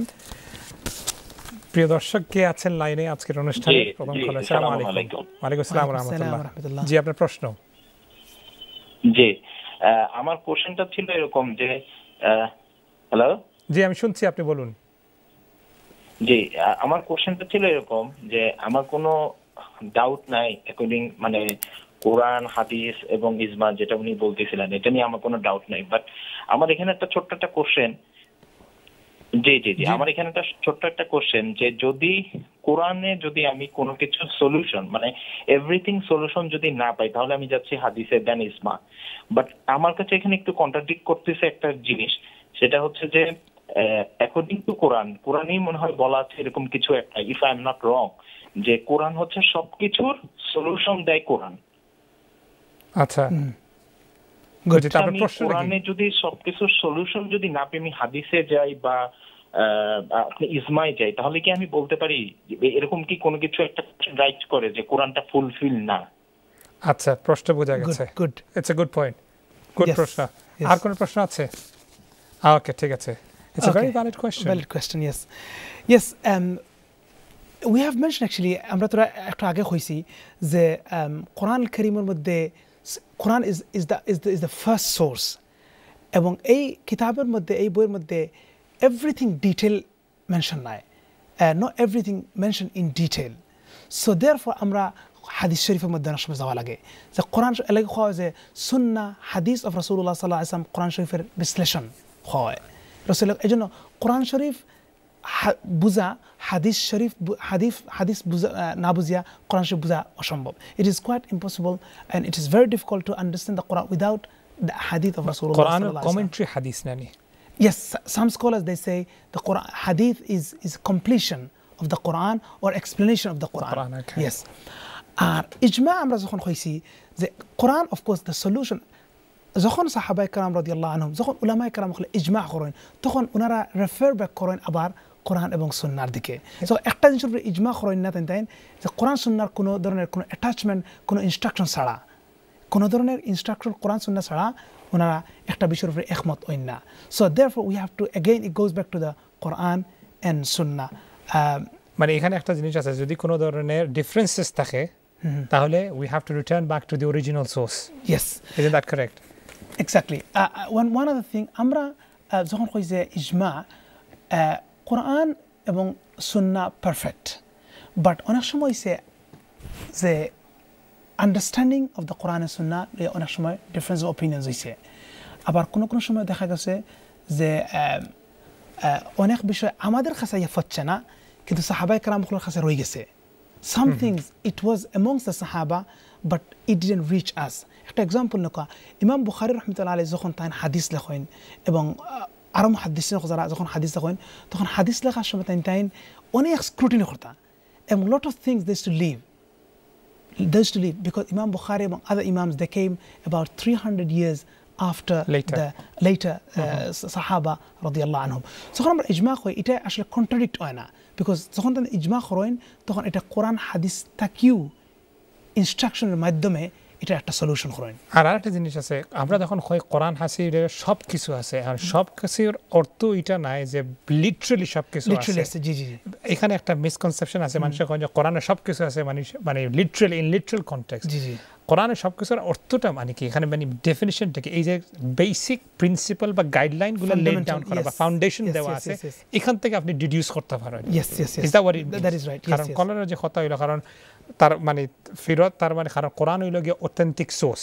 প্রিয় দর্শক কে আছেন লাইনে আজকের অনুষ্ঠানে প্রথম কল আসসালামু আলাইকুম ওয়া আলাইকুম আসসালাম ওয়া রাহমাতুল্লাহ জি আপনার প্রশ্ন জি আমার কোশ্চেনটা ছিল এরকম যে হ্যালো জি আমি শুনছি আপনি বলুন জি আমার কোশ্চেনটা ছিল এরকম যে আমার কোনো ডাউট নাই অ্যাকর্ডিং মানে কোরআন হাদিস এবং ইজমা যেটা উনি বলতেছিলেন এটা নিয়ে আমার কোনো ডাউট নাই বাট আমার এখানে একটা ছোট্ট একটা কোশ্চেন জি জি জি আমার এখানে একটা ছোট্ট একটা কোশ্চেন যে যদি কোরআনে যদি আমি কোনো কিছু সলিউশন মানে এভরিথিং সলিউশন যদি না পাই তাহলে আমি যাচ্ছি হাদিসে দেন ইসমা বাট আমার কাছে এখানে একটু কন্ট্রাডিক্ট করতেছে একটা জিনিস সেটা হচ্ছে যে অ্যাকর্ডিং টু কোরআন কোরআনই মনে হয় বলা আছে এরকম কিছু একটা if I am not wrong যে কোরআন হচ্ছে সবকিছুর সলিউশন দেয় কোরআন আচ্ছা কোরআনে যদি সবকিছুর সলিউশন যদি না পাই আমি হাদিসে যাই বা আপনি ইসমায় যাই তাহলে কি আমি বলতে পারি এরকম কি কোনো কিছু একটা রাইট করে যে কোরআনটা ফুলফিল না আচ্ছা প্রশ্ন বোঝা গেছে good it's a good point good প্রশ্ন আর কোনো প্রশ্ন আছে ওকে ah, ঠিক আছে it's a very valid question valid question yes yes Yes, um, we have mentioned আমরা তোরা একটু আগে হয়েছি যে um, কোরআন করিমের মধ্যে Quran is is the is the is the first source এবং এই কিতাবের মধ্যে এই বইয়ের মধ্যে everything detail mention নাই no everything mention in detail so therefore আমরা হাদিস শরীফের মধ্যে অনেক সময় যাওয়া লাগে যে কোরআন এলাকা হয় যে সুন্না হাদিস অফ রসুল্লাহ সাল্লাহ আসলাম কোরআন শরীফের বিশ্লেষণ হয় রসুল এই জন্য কোরআন শরীফ বুঝা হাদিস শরীফ হাদিফ হাদিস বুঝা না বুঝিয়া কোরআন শরীফ বুঝা অসম্ভব it is quite impossible and it is very difficult to understand the Quran without the hadith of রসুল কোরআন কমেন্ট্রি হাদিস নানি Yes, some scholars they say the Quran, hadith is, is completion of the Quran or explanation of the Quran. The Quran okay. Yes. Uh, إجماع رزخون خويسي the Quran of course the solution زخون صحابة كرام رضي الله عنهم زخون علماء كرام خل إجماع قرين تخون ونرى refer back قرين أبار قرآن أبغى سنة ديكه. so اقتنشوا بالإجماع قرين نتنتين the Quran سنة كنوا درنا كنوا attachment كنوا instruction سلا. কোনো ধরনের instruction কোরআন সুন্না ছাড়া ওনারা একটা বিষয়ের উপরে একমত হইন না so therefore we have to again it goes back to the Quran and sunnah মানে এখানে একটা জিনিস আছে যদি কোনো ধরনের ডিফারেন্সেস থাকে তাহলে we have to return back to the original source yes is that correct exactly one one other thing আমরা uh, যখন কই যে ইজমা কোরআন uh, এবং সুন্না পারফেক্ট বাট অনেক সময় সে যে understanding of the Quran sunnah অনেক সময় ডিফারেন্স অফ অপিনিয়ন হয়েছে আবার কোনো কোনো সময় দেখা গেছে যে অনেক বিষয় আমাদের কাছে ইয়ে ফচ্ছে না কিন্তু সাহাবাই কালামগুলোর কাছে রয়ে গেছে some it was amongst the সাহাবা but it didn't reach us একটা এক্সাম্পল নকা ইমাম বুখারি রহমতুল্লাহ আলী যখন তাই হাদিস লেখেন এবং আরম হাদিস যারা যখন হাদিস লেখেন তখন হাদিস লেখার সময় তাই তাই অনেক স্ক্রুটিনি করতা এবং lot of things this to live those to leave because Imam Bukhari among other Imams they came about 300 years after later. the later uh, uh-huh. Sahaba radiallahu anhum. So when আমরা ইজমা কই এটা আসলে contradict হয় না because যখন তখন ইজমা করেন তখন এটা কোরআন হাদিস তাকিউ ইনস্ট্রাকশনের মাধ্যমে এটা একটা সলিউশন করেন আর আরেকটা জিনিস আছে আমরা যখন হয় কোরআন হাসি সব কিছু আছে আর সব কিছুর অর্থ এটা নাই যে লিটারেলি সব কিছু আছে জি জি এখানে একটা মিসকনসেপশন আছে মানুষের কোন যে কোরআনে সব কিছু আছে মানে মানে লিটারালি ইন লিটারাল কনটেক্সট জি জি কোরআনে সব কিছুর অর্থটা মানে কি এখানে মানে ডেফিনিশনটা কি এই যে বেসিক প্রিন্সিপাল বা গাইডলাইন গুলো লেড ডাউন করা বা ফাউন্ডেশন দেওয়া আছে এখান থেকে আপনি ডিডিউস করতে পারেন yes yes that is right কারণ কলারের যে কথা হইলো কারণ তার মানে ফিরত তার মানে কারণ কোরআন হইল গিয়ে অথেন্টিক সোর্স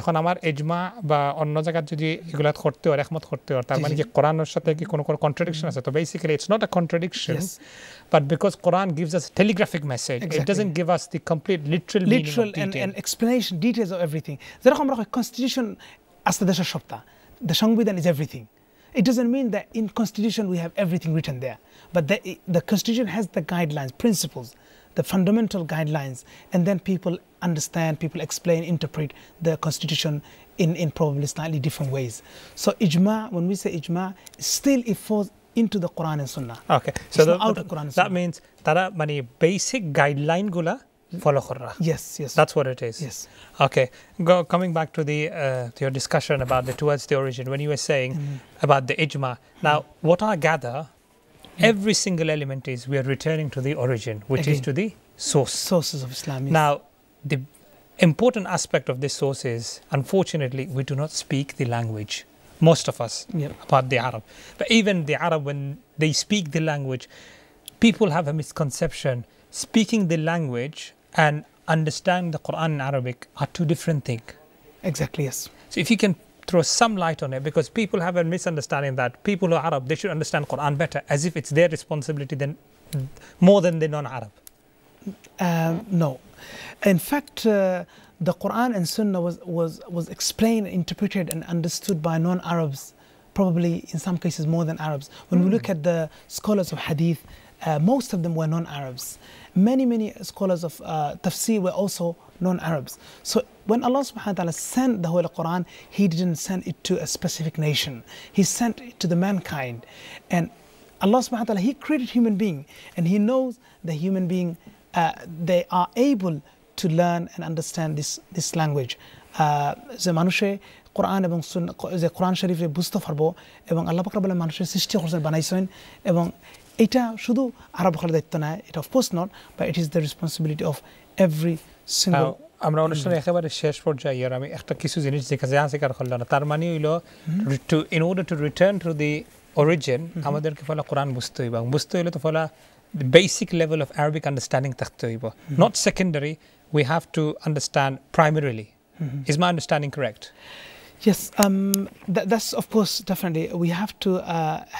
এখন আমার এজমা বা অন্য জায়গার যদি এগুলা করতে হয় একমত করতে হয় তার মানে কি কোরআনের সাথে কি কোনো কোনো কন্ট্রাডিকশন আছে তো basically it's not a contradiction but because Quran gives us telegraphic message it doesn't give us the complete literal literal and explanation details of everything যেরকম আমরা কনস্টিটিউশন আস্তে দেশের সপ্তাহ দ্য সংবিধান is everything It doesn't mean that in constitution we have everything written there, but the, the constitution has the guidelines, principles, the fundamental guidelines, and then people understand, people explain, interpret the constitution in, in probably slightly different ways. So ijma, when we say ijma, still it falls into the Quran and Sunnah. Okay, so the, out the, of Quran and that Sunnah. means tara many basic guideline gula follow korra. Yes, yes. That's what it is. Yes. Okay. Go, coming back to the uh, to your discussion about the towards the origin, when you were saying mm -hmm. about the ijma. Now, mm -hmm. what I gather Hmm. every single element is we are returning to the origin, which Again, is to the source. Sources of Islam. Yes. Now, the important aspect of this source is, unfortunately, we do not speak the language. Most of us, yep. apart the Arab, but even the Arab, when they speak the language, people have a misconception. Speaking the language and understanding the Quran in Arabic are two different things. Exactly. Yes. So if you can throw some light on it because people have a misunderstanding that people who are Arab, they should understand Quran better as if it's their responsibility than, more than the non-Arab. Um, no. In fact, uh, the Quran and Sunnah was, was, was explained, interpreted and understood by non-Arabs, probably in some cases more than Arabs. When mm. we hmm. look at the scholars of Hadith, uh, most of them were non-Arabs. Many, many scholars of uh, Tafsir were also non-Arabs. So when Allah subhanahu wa ta'ala sent the Holy Quran, He didn't send it to a specific nation. He sent it to the mankind. And Allah subhanahu wa ta'ala, He created human being and He knows the human being, uh, they are able to learn and understand this, this language. Uh, যে মানুষে কোরআন এবং যে কোরআন শরীফে বুঝতে পারবো এবং আল্লাহ পাকরাবুল্লাহ মানুষের সৃষ্টি করছেন বানাইছেন এবং এটা শুধু আরব ঘরের দায়িত্ব না এটা অফকোর্স নট বা it is the responsibility of every single আমরা অনুষ্ঠানের একেবারে শেষ পর্যায়ে আর আমি একটা কিছু জিনিস দেখা যায় আছে করলাম তার মানে হইল to in order to return to the origin আমাদেরকে ফলে কোরআন বুঝতে হইব বুঝতে হইলে তো the basic level of Arabic understanding থাকতে হইব not secondary we have to understand primarily is my understanding correct yes um, that's of course definitely we have to uh,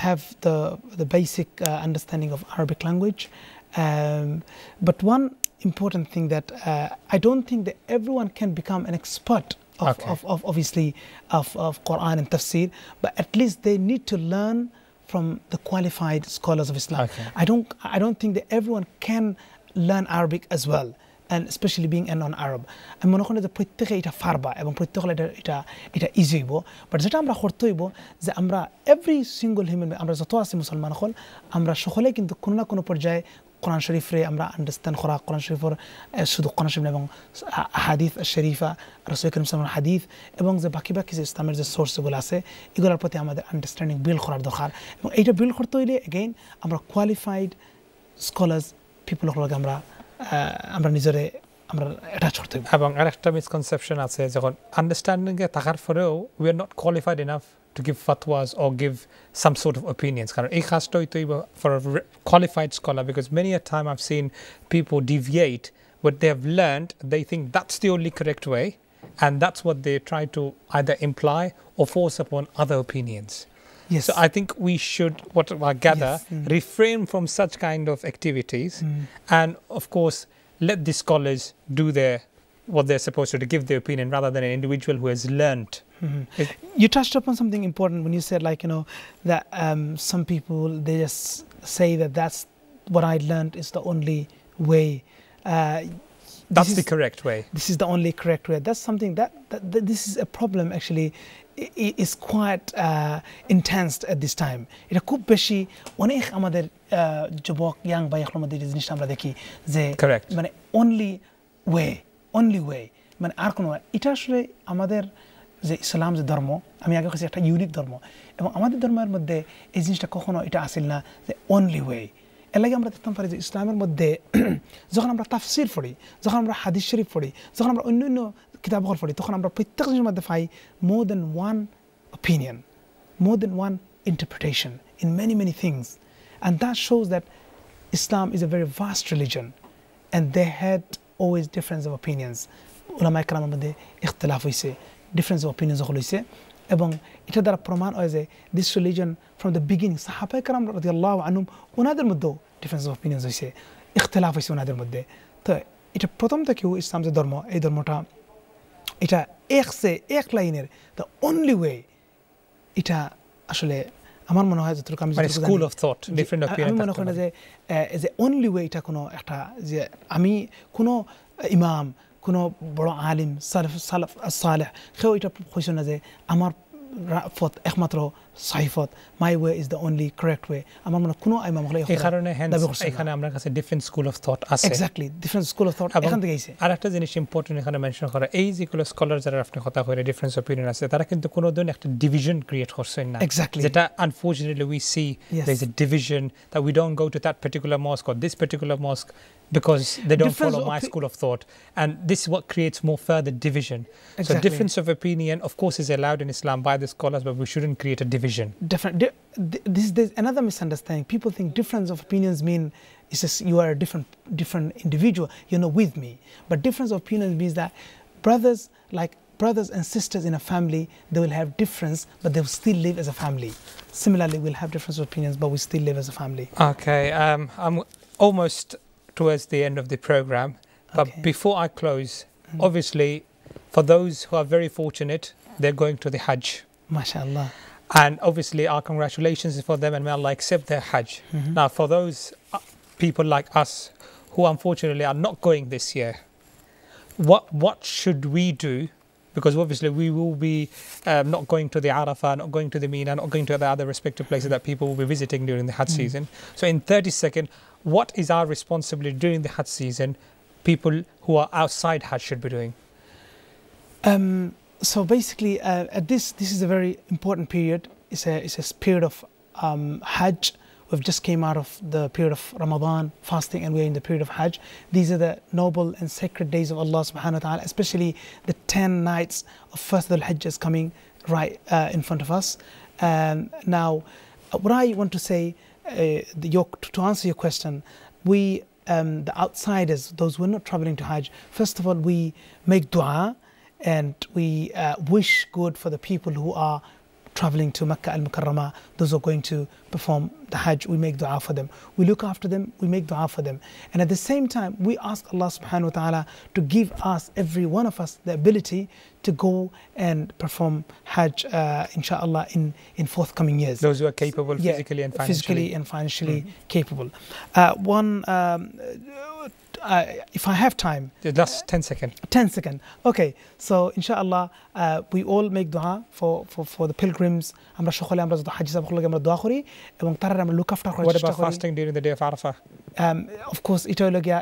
have the the basic uh, understanding of Arabic language um, but one important thing that uh, I don't think that everyone can become an expert of, okay. of, of, obviously of, of Quran and tafsir, but at least they need to learn from the qualified scholars of Islam. Okay. I don't I don't think that everyone can learn Arabic as well. And especially being a non-Arab. আমি মনে করি যে প্রত্যেকে এটা ফারবা এবং প্রত্যেকে এটা এটা এটা But হইব বাট যেটা আমরা করতে হইব যে আমরা এভরি সিঙ্গল হিউম্যান আমরা যত আছি মুসলমান হল আমরা সকলে কিন্তু কোনো না কোনো পর্যায়ে কোরআন শরীফরে আমরা আন্ডারস্ট্যান্ড করা কোরআন শরীফর শুধু কোরআন শরীফ এবং হাদিফ শরীফা রসুল করিম সালামের এবং যে বাকি বাকি যে ইসলামের যে সোর্সগুলো আছে এগুলোর প্রতি আমাদের আন্ডারস্ট্যান্ডিং বিল্ড করার দরকার এবং এইটা বিল্ড করতে হইলে এগেইন আমরা কোয়ালিফাইড স্কলার্স পিপুলের লগে আমরা আমরা নিজেরে আমরা এটা ছড়তে এবং আরেকটা মিসকনসেপশন আছে যখন আন্ডারস্ট্যান্ডিংয়ে থাকার পরেও we are not qualified enough to give fatwas or give some sort of opinions. For a qualified scholar, because many a time I've seen people deviate what they have learned, they think that's the only correct way, and that's what they try to either imply or force upon other opinions. Yes. So I think we should, what I gather, yes. mm. refrain from such kind of activities, mm. and of course, let the scholars do their what they're supposed to, to give their opinion rather than an individual who has learned. Mm -hmm. You touched upon something important when you said, like, you know, that um, some people they just say that that's what I learned is the only way. Uh, that's is, the correct way. This is the only correct way. That's something that, that, that this is a problem actually. It is quite uh, intense at this time. এটা খুব বেশি অনেক আমাদের যুবক young বা আমরা জিনিসটা আমরা দেখি যে মানে অনলি ওয়ে অনলি ওয়ে মানে আর কোনো এটা আসলে আমাদের যে ইসলাম যে ধর্ম আমি আগে কাছে একটা ইউনিক ধর্ম এবং আমাদের ধর্মের মধ্যে এই জিনিসটা কখনো এটা আসিল না যে অনলি ওয়ে এর আমরা দেখতাম পারি যে ইসলামের মধ্যে যখন আমরা তাফসির পড়ি যখন আমরা হাদিস শরীফ পড়ি যখন আমরা অন্য অন্য কিতাবঘর পড়ি তখন আমরা প্রত্যেক জিনিসের মধ্যে পাই more than one opinion more than one interpretation in many many things and that shows that Islam is a very vast religion and they had always difference of opinions ওলামা একরামের মধ্যে ইখতলাফ হয়েছে ডিফারেন্স অফ অপিনিয়ন যখন হয়েছে এবং এটা দ্বারা প্রমাণ হয় যে this religion from the beginning সাহাবাই কারাম রতি আল্লাহ আনুম ওনাদের মধ্যেও ডিফারেন্স অফ অপিনিয়ন হয়েছে ইখতলাফ হয়েছে ওনাদের মধ্যে তো এটা প্রথম থেকেও ইসলাম যে ধর্ম এই ধর্মটা এটা এক সে এক লাইনের দ্য অনলি ওয়ে এটা আসলে আমার মনে হয় যতটুকু আমি মানে স্কুল অফ থট ডিফারেন্ট আমি মনে করি যে এজ এ অনলি ওয়ে এটা কোনো একটা যে আমি কোনো ইমাম কোনো বড় আলিম সালেফ সালেফ সালেহ সেও এটা কইস না যে আমার পথ একমাত্র সহি my way is the only correct way আমার মনে কোনো আইমা মহলে এই কারণে এখানে আমার কাছে ডিফারেন্ট স্কুল অফ থট আছে exactly different school of thought এখান থেকে আইছে আর একটা জিনিস ইম্পর্টেন্ট এখানে মেনশন করা এই যেগুলো স্কলার যারা আপনি কথা কইরে ডিফারেন্স অপিনিয়ন আছে তারা কিন্তু কোনো দিন একটা ডিভিশন ক্রিয়েট করছেন না এক্স্যাক্টলি যেটা unfortunately we see there is a division that we don't go to that particular mosque or this particular mosque because they don't difference follow my school of thought. And this is what creates more further division. Exactly. So difference of opinion, of course, is allowed in Islam by the scholars, but we shouldn't create a division. Different. Di this, there's another misunderstanding. People think difference of opinions mean it's just you are a different, different individual. You're not with me. But difference of opinions means that brothers, like brothers and sisters in a family, they will have difference, but they will still live as a family. Similarly, we'll have difference of opinions, but we still live as a family. Okay. Um, I'm almost towards the end of the program. But okay. before I close, mm. obviously, for those who are very fortunate, they're going to the Hajj. MashaAllah. And obviously, our congratulations for them and may Allah accept their Hajj. Mm -hmm. Now, for those uh, people like us who unfortunately are not going this year, what, what should we do? Because obviously, we will be um, not going to the Arafah, not going to the Mina, not going to the other respective places that people will be visiting during the Hajj mm -hmm. season. So, in 30 seconds, what is our responsibility during the Hajj season? People who are outside Hajj should be doing. Um, so basically, uh, at this this is a very important period. It's a it's a period of um, Hajj. We've just came out of the period of Ramadan fasting, and we're in the period of Hajj. These are the noble and sacred days of Allah Subhanahu wa Taala, especially the ten nights of First the Hajj is coming right uh, in front of us. And um, now, what I want to say uh, your, to answer your question, we um, the outsiders, those who are not traveling to Hajj, first of all, we make dua and we uh, wish good for the people who are traveling to Mecca al Mukarramah, those who are going to perform the Hajj, we make dua for them. We look after them, we make dua for them. And at the same time, we ask Allah subhanahu wa ta'ala to give us, every one of us, the ability to go and perform Hajj, uh, inshallah, in, in forthcoming years. Those who are capable physically yeah, and financially. Physically and financially mm capable. Uh, one um, uh, if I have time. The last 10 seconds. 10 seconds. Okay. So, inshallah, uh, we all make dua for, for, for the pilgrims. What about fasting during the day of Arafah? Of course এটা হ'লগীয়া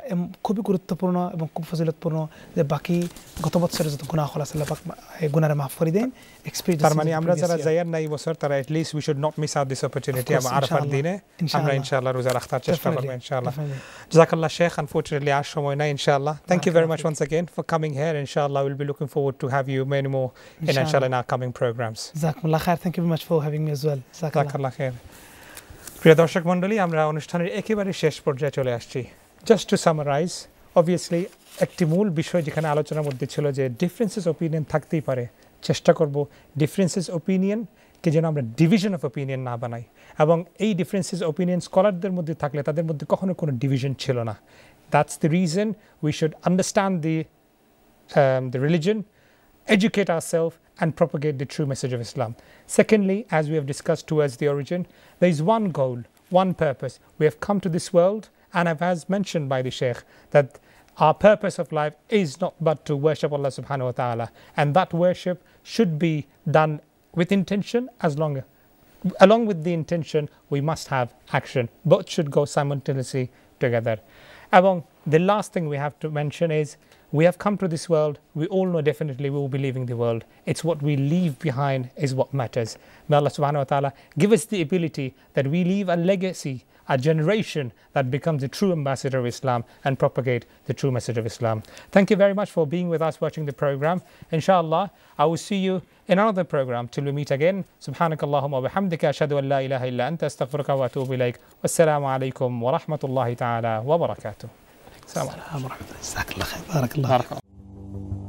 খুবই গুরুত্বপূর্ণ এবং খুব ফজিলতপূর্ণ যে বাকি গত বছরের যত গুণা হল আসাল্লাহ পাক এই গুণারে মাফ করে দেন এক্সপিরিয়েন্স তার মানে আমরা যারা যাইয়ার নাই বছর তারা at least we should not miss out this opportunity আমরা আরফার দিনে আমরা ইনশাআল্লাহ রোজা রাখার চেষ্টা করব ইনশাআল্লাহ জাযাকাল্লাহ শেখ আনফরচুনেটলি আর সময় নাই ইনশাআল্লাহ thank you very much once again for coming here ইনশাআল্লাহ will be looking forward to have you many more in ইনশাআল্লাহ ইন আওয়ার কামিং প্রোগ্রামস জাযাকাল্লাহ খায়ের thank you very much for having me as well জাযাকাল্লাহ খায়ের প্রিয় দর্শক মণ্ডলী আমরা অনুষ্ঠানের একেবারে শেষ পর্যায়ে চলে আসছি জাস্ট টু সামারাইজ অবভিয়াসলি একটি মূল বিষয় যেখানে আলোচনার মধ্যে ছিল যে ডিফারেন্সেস অপিনিয়ন থাকতেই পারে চেষ্টা করব ডিফারেন্সেস অপিনিয়নকে যেন আমরা ডিভিশন অফ অপিনিয়ন না বানাই এবং এই ডিফারেন্সেস অপিনিয়ন স্কলারদের মধ্যে থাকলে তাদের মধ্যে কখনো কোনো ডিভিশন ছিল না that's the reason we should understand the the religion educate our self and propagate the true message of Islam. Secondly, as we have discussed towards the origin, there is one goal, one purpose. We have come to this world, and as mentioned by the Sheikh, that our purpose of life is not but to worship Allah subhanahu wa ta'ala, and that worship should be done with intention as long as along with the intention we must have action both should go simultaneously together among the last thing we have to mention is we have come to this world. We all know definitely we will be leaving the world. It's what we leave behind is what matters. May Allah subhanahu wa ta'ala give us the ability that we leave a legacy, a generation that becomes a true ambassador of Islam and propagate the true message of Islam. Thank you very much for being with us watching the program. Inshallah, I will see you in another program till we meet again. Subhanakallahumma wa bihamdika ashhadu an la ilaha illa anta astaghfiruka wa atubu wa Wassalamu alaikum wa rahmatullahi ta'ala wa barakatuh. السلام عليكم ورحمه الله جزاك الله خير بارك الله بارك الله